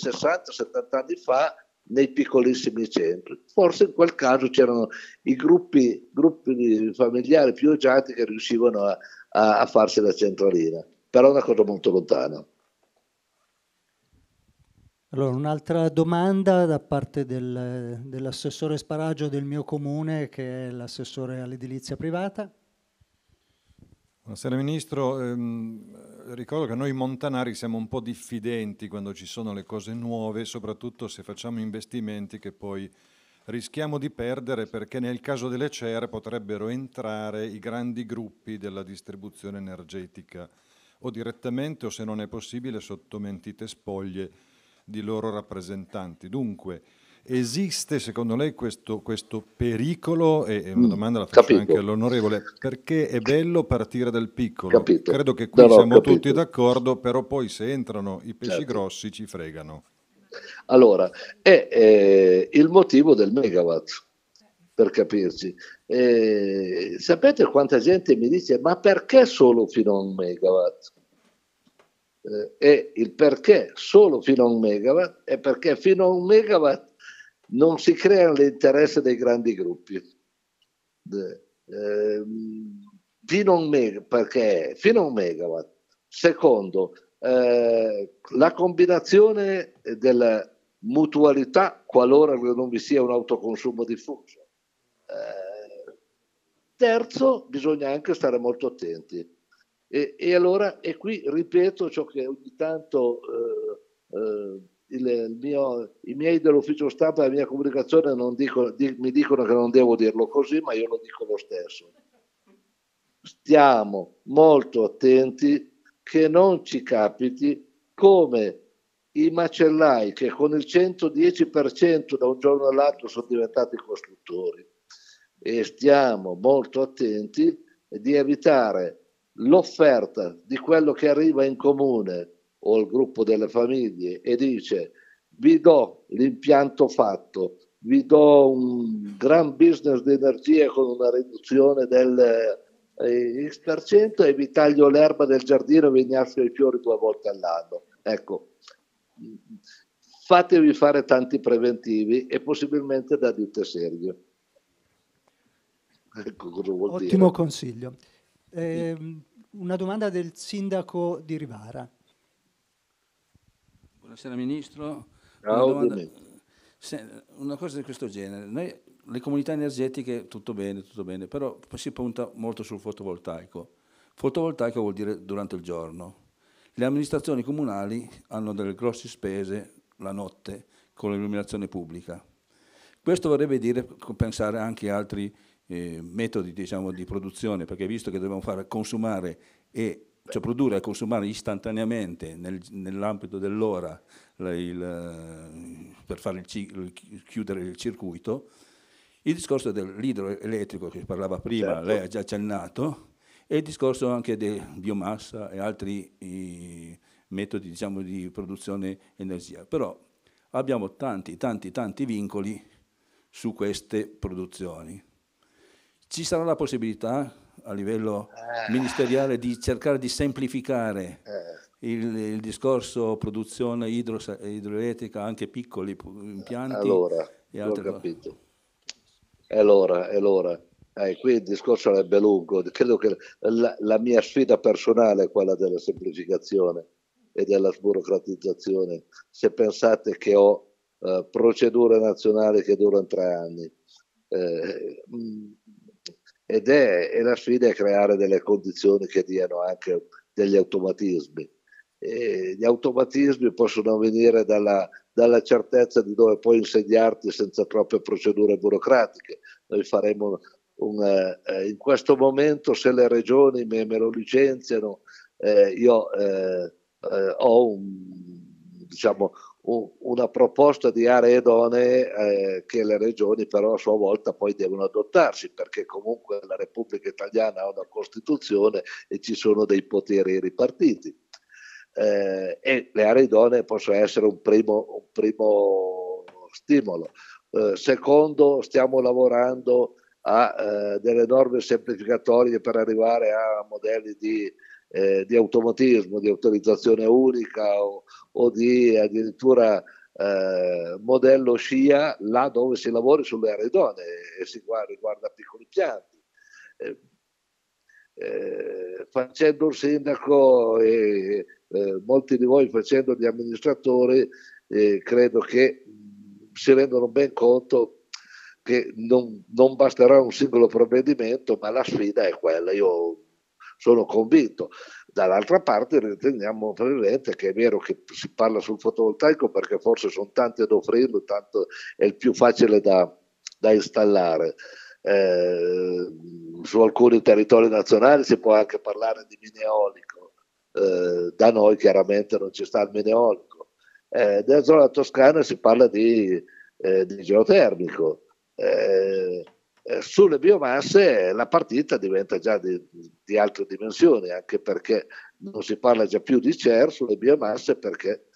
anni fa nei piccolissimi centri. Forse in quel caso c'erano i gruppi, gruppi familiari più agiati che riuscivano a, a, a farsi la centralina, però è una cosa molto lontana. Allora, un'altra domanda da parte del, dell'assessore Sparaggio del mio comune, che è l'assessore all'edilizia privata. Buonasera Ministro, ehm, ricordo che noi montanari siamo un po' diffidenti quando ci sono le cose nuove, soprattutto se facciamo investimenti che poi rischiamo di perdere perché nel caso delle CER potrebbero entrare i grandi gruppi della distribuzione energetica o direttamente o se non è possibile sotto mentite spoglie di loro rappresentanti. Dunque, Esiste secondo lei questo, questo pericolo? E, e una mm, domanda la faccio capito. anche all'onorevole, perché è bello partire dal piccolo? Capito. Credo che qui no, siamo capito. tutti d'accordo, però poi se entrano i pesci certo. grossi ci fregano. Allora, è, è il motivo del megawatt per capirci. Eh, sapete quanta gente mi dice ma perché solo fino a un megawatt? Eh, e il perché solo fino a un megawatt è perché fino a un megawatt non si crea l'interesse dei grandi gruppi. Eh, fino a un megawatt, perché fino a un megawatt. Secondo, eh, la combinazione della mutualità qualora non vi sia un autoconsumo diffuso. Eh, terzo, bisogna anche stare molto attenti. E, e, allora, e qui ripeto ciò che ogni tanto eh, eh il mio, i miei dell'ufficio stampa e la mia comunicazione dico, di, mi dicono che non devo dirlo così, ma io lo dico lo stesso. Stiamo molto attenti che non ci capiti come i macellai che con il 110% da un giorno all'altro sono diventati costruttori e stiamo molto attenti di evitare l'offerta di quello che arriva in comune o al gruppo delle famiglie e dice vi do l'impianto fatto, vi do un gran business di energia con una riduzione del eh, X% e vi taglio l'erba del giardino e vi innalzo i fiori due volte all'anno. Ecco, fatevi fare tanti preventivi e possibilmente da ditte serie. Ecco cosa vuol Ottimo dire. consiglio. Eh, una domanda del sindaco di Rivara. Buonasera Ministro. Ciao, una, domanda, una cosa di questo genere. Noi, le comunità energetiche, tutto bene, tutto bene, però si punta molto sul fotovoltaico. Fotovoltaico vuol dire durante il giorno. Le amministrazioni comunali hanno delle grosse spese la notte con l'illuminazione pubblica. Questo vorrebbe dire pensare anche a altri eh, metodi diciamo, di produzione, perché visto che dobbiamo far consumare e cioè produrre e consumare istantaneamente nel, nell'ambito dell'ora il, eh, per fare il, chiudere il circuito. Il discorso dell'idroelettrico che parlava prima, certo. lei ha già accennato, e il discorso anche di biomassa e altri i, metodi diciamo, di produzione energia. Però abbiamo tanti, tanti, tanti vincoli su queste produzioni. Ci sarà la possibilità a livello eh. ministeriale di cercare di semplificare eh. il, il discorso produzione idro, idroelettrica, anche piccoli impianti. Allora, e altre ho capito. Cose. È l'ora, è l'ora. Eh, qui il discorso sarebbe lungo. Credo che la, la, mia sfida personale è quella della semplificazione e della sburocratizzazione. Se pensate che ho eh, procedure nazionali che durano tre anni, eh, mm, ed è, e la sfida è creare delle condizioni che diano anche degli automatismi. E gli automatismi possono venire dalla, dalla certezza di dove puoi insegnarti senza troppe procedure burocratiche. Noi faremo un, eh, in questo momento se le regioni me, me lo licenziano, eh, io eh, eh ho un, diciamo, una proposta di aree idonee eh, che le regioni però a sua volta poi devono adottarsi perché comunque la Repubblica Italiana ha una Costituzione e ci sono dei poteri ripartiti. Eh, e le aree idonee possono essere un primo, un primo stimolo. Eh, secondo, stiamo lavorando a eh, delle norme semplificatorie per arrivare a modelli di eh, di automatismo, di autorizzazione unica o, o di addirittura eh, modello scia là dove si lavori sulle aree idonee e si guarda, riguarda piccoli pianti. Eh, eh, facendo il sindaco e eh, molti di voi facendo gli amministratori, eh, credo che mh, mm, si rendano ben conto che non, non basterà un singolo provvedimento, ma la sfida è quella. Io sono convinto. Dall'altra parte riteniamo veramente che è vero che si parla sul fotovoltaico perché forse sono tanti ad offrirlo, tanto è il più facile da, da installare. Eh, su alcuni territori nazionali si può anche parlare di mineolico, eh, da noi chiaramente non ci sta il mineolico. Eh, nella zona toscana si parla di, eh, di geotermico. Eh, eh, sulle biomasse la partita diventa già di, di, altre dimensioni, anche perché non si parla già più di CER sulle biomasse perché,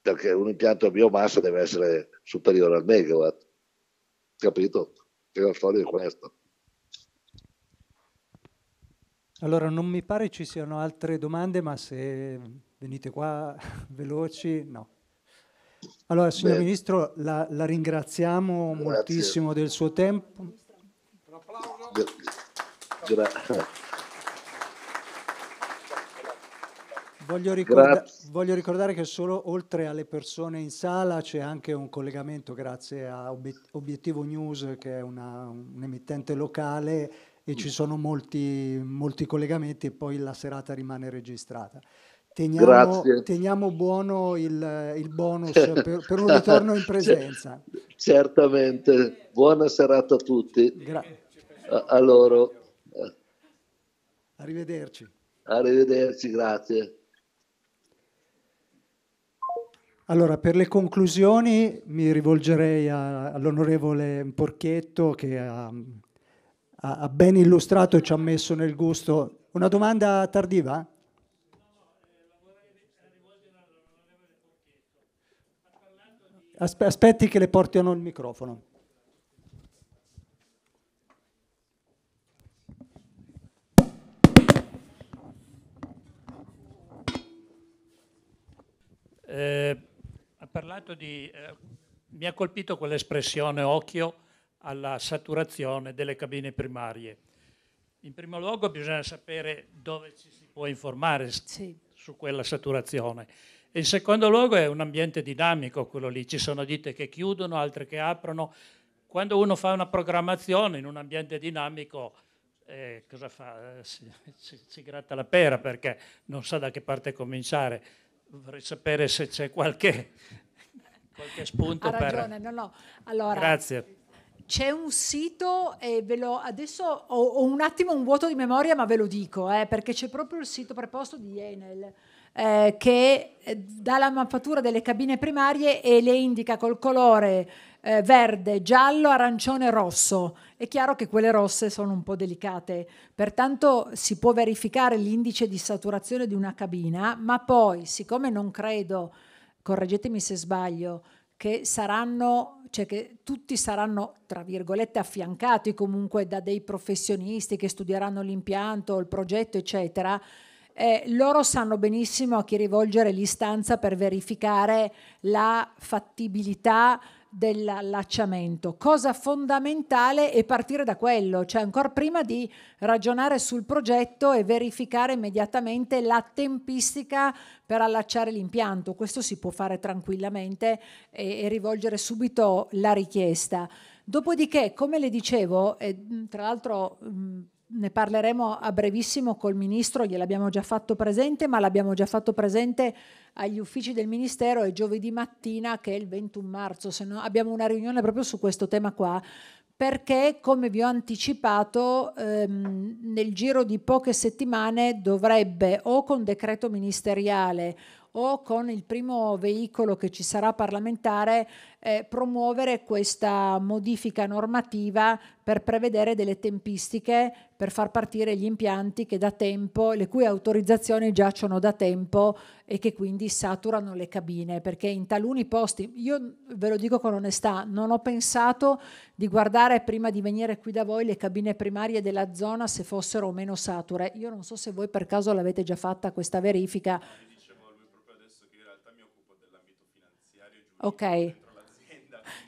perché un impianto a biomassa deve essere superiore al megawatt. Capito? Che la storia è questa. Allora, non mi pare ci siano altre domande, ma se venite qua veloci, no. Allora, signor Beh. Ministro, la, la ringraziamo Grazie. moltissimo del suo tempo. Un applauso. Grazie. Voglio, ricorda- voglio, ricordare che solo oltre alle persone in sala c'è anche un collegamento grazie a Obiet- Obiettivo News che è una, un emittente locale e ci mm. sono molti, molti collegamenti e poi la serata rimane registrata. Teniamo, teniamo, buono il, il bonus per, per, un ritorno in presenza. Certamente, buona serata a tutti. Grazie. A, a loro. Arrivederci. Arrivederci, grazie. Allora, per le conclusioni mi rivolgerei a, all'onorevole Porchetto che ha, ha ben illustrato e ci ha messo nel gusto. Una domanda tardiva? aspetti che le portino il microfono. Eh, ha parlato di... Eh, mi ha colpito quell'espressione occhio alla saturazione delle cabine primarie. In primo luogo bisogna sapere dove ci si può informare sì. su quella saturazione in secondo luogo è un ambiente dinamico quello lì, ci sono ditte che chiudono, altre che aprono. Quando uno fa una programmazione in un ambiente dinamico, eh, cosa fa? Eh, si, si, si, gratta la pera perché non sa da che parte cominciare. Vorrei sapere se c'è qualche, qualche spunto. Ha ragione, per... no, no. Allora, Grazie c'è un sito e ve lo adesso ho, ho, un attimo un vuoto di memoria, ma ve lo dico eh, perché c'è proprio il sito preposto di Enel eh, che eh, dà la mappatura delle cabine primarie e le indica col colore eh, verde, giallo, arancione, rosso. È chiaro che quelle rosse sono un po' delicate, pertanto si può verificare l'indice di saturazione di una cabina, ma poi, siccome non credo, correggetemi se sbaglio, che saranno, cioè che tutti saranno, tra virgolette, affiancati comunque da dei professionisti che studieranno l'impianto, il progetto, eccetera, eh, loro sanno benissimo a chi rivolgere l'istanza per verificare la fattibilità dell'allacciamento, cosa fondamentale è partire da quello, cioè ancora prima di ragionare sul progetto e verificare immediatamente la tempistica per allacciare l'impianto. Questo si può fare tranquillamente e, e rivolgere subito la richiesta. Dopodiché, come le dicevo, eh, tra l'altro mm, ne parleremo a brevissimo col Ministro, gliel'abbiamo già fatto presente, ma l'abbiamo già fatto presente agli uffici del Ministero e giovedì mattina, che è il 21 marzo, se no, abbiamo una riunione proprio su questo tema qua, perché come vi ho anticipato, ehm, nel giro di poche settimane dovrebbe o con decreto ministeriale o con il primo veicolo che ci sarà parlamentare eh, promuovere questa modifica normativa per prevedere delle tempistiche per far partire gli impianti che da tempo, le cui autorizzazioni giacciono da tempo e che quindi saturano le cabine, perché in taluni posti, io ve lo dico con onestà, non ho pensato di guardare prima di venire qui da voi le cabine primarie della zona se fossero o meno sature. Io non so se voi per caso l'avete già fatta questa verifica. Ok.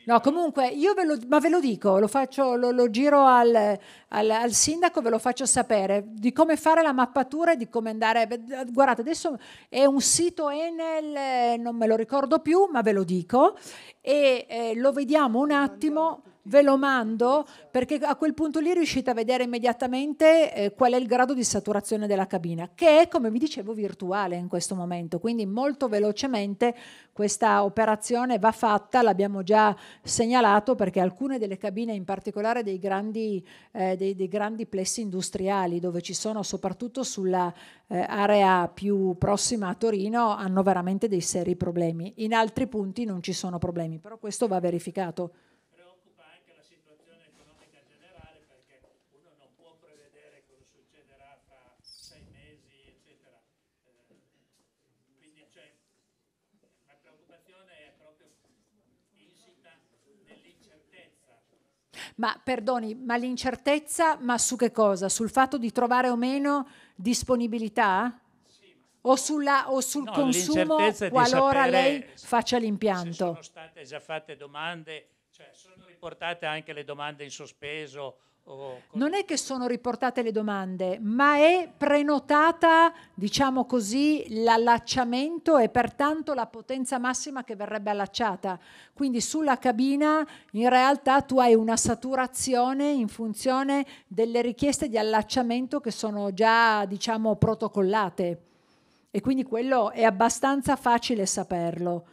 No, comunque io ve lo, ve lo dico, lo, faccio, lo, lo giro al, al, al, sindaco, ve lo faccio sapere di come fare la mappatura e di come andare. Guardate, adesso è un sito Enel, non me lo ricordo più, ma ve lo dico e eh, lo vediamo un attimo ve lo mando perché a quel punto lì riuscite a vedere immediatamente eh, qual è il grado di saturazione della cabina, che è come vi dicevo virtuale in questo momento, quindi molto velocemente questa operazione va fatta, l'abbiamo già segnalato perché alcune delle cabine, in particolare dei grandi, eh, dei, dei grandi plessi industriali dove ci sono soprattutto sulla eh, area più prossima a Torino, hanno veramente dei seri problemi, in altri punti non ci sono problemi, però questo va verificato. Ma perdoni, ma l'incertezza, ma su che cosa? Sul fatto di trovare o meno disponibilità? O, sulla, o sul no, consumo qualora lei faccia l'impianto? Sono state già fatte domande, cioè sono riportate anche le domande in sospeso non è che sono riportate le domande, ma è prenotata, diciamo così, l'allacciamento e pertanto la potenza massima che verrebbe allacciata. Quindi sulla cabina in realtà tu hai una saturazione in funzione delle richieste di allacciamento che sono già, diciamo, protocollate. E quindi quello è abbastanza facile saperlo.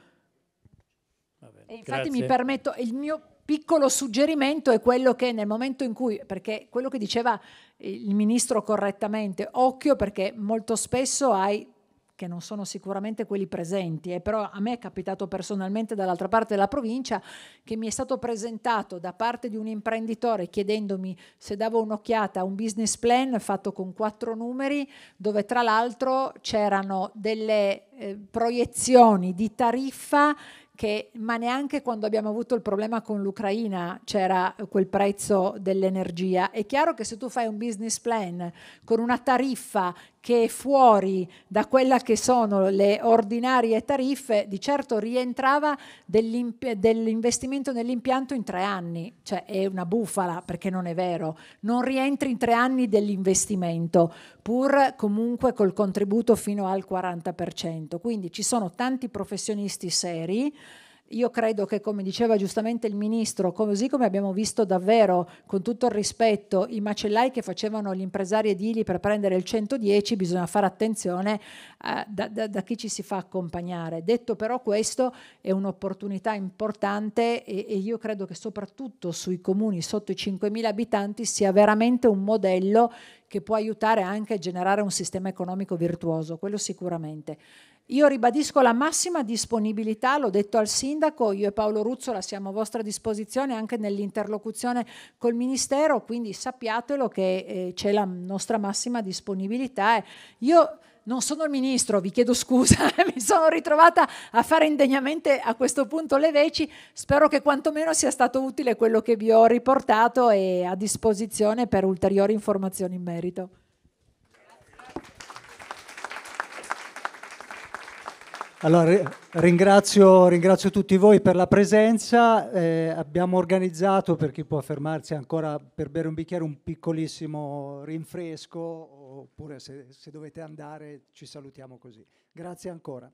Bene, e infatti grazie. mi permetto, il mio piccolo suggerimento è quello che nel momento in cui, perché quello che diceva il ministro correttamente, occhio perché molto spesso hai che non sono sicuramente quelli presenti, eh, però a me è capitato personalmente dall'altra parte della provincia che mi è stato presentato da parte di un imprenditore chiedendomi se davo un'occhiata a un business plan fatto con quattro numeri dove tra l'altro c'erano delle eh, proiezioni di tariffa che ma neanche quando abbiamo avuto il problema con l'Ucraina c'era quel prezzo dell'energia. È chiaro che se tu fai un business plan con una tariffa che è fuori da quella che sono le ordinarie tariffe, di certo rientrava dell'investimento nell'impianto in tre anni, cioè è una bufala perché non è vero, non rientri in tre anni dell'investimento, pur comunque col contributo fino al 40%. Quindi ci sono tanti professionisti seri io credo che, come diceva giustamente il ministro, così come abbiamo visto davvero, con tutto il rispetto, i macellai che facevano gli impresari edili per prendere il 110, bisogna fare attenzione eh, da, da, da, chi ci si fa accompagnare. Detto però questo, è un'opportunità importante e, e io credo che soprattutto sui comuni sotto i 5.000 abitanti sia veramente un modello che può aiutare anche a generare un sistema economico virtuoso, quello sicuramente. Io ribadisco la massima disponibilità, l'ho detto al sindaco, io e Paolo Ruzzola siamo a vostra disposizione anche nell'interlocuzione col Ministero, quindi sappiatelo che eh, c'è la nostra massima disponibilità. Io non sono il ministro, vi chiedo scusa, mi sono ritrovata a fare indegnamente a questo punto le veci, spero che quantomeno sia stato utile quello che vi ho riportato e a disposizione per ulteriori informazioni in merito. Allora, ringrazio, ringrazio, tutti voi per la presenza. Eh, abbiamo organizzato, per chi può fermarsi ancora per bere un bicchiere, un piccolissimo rinfresco, oppure se, se dovete andare ci salutiamo così. Grazie ancora.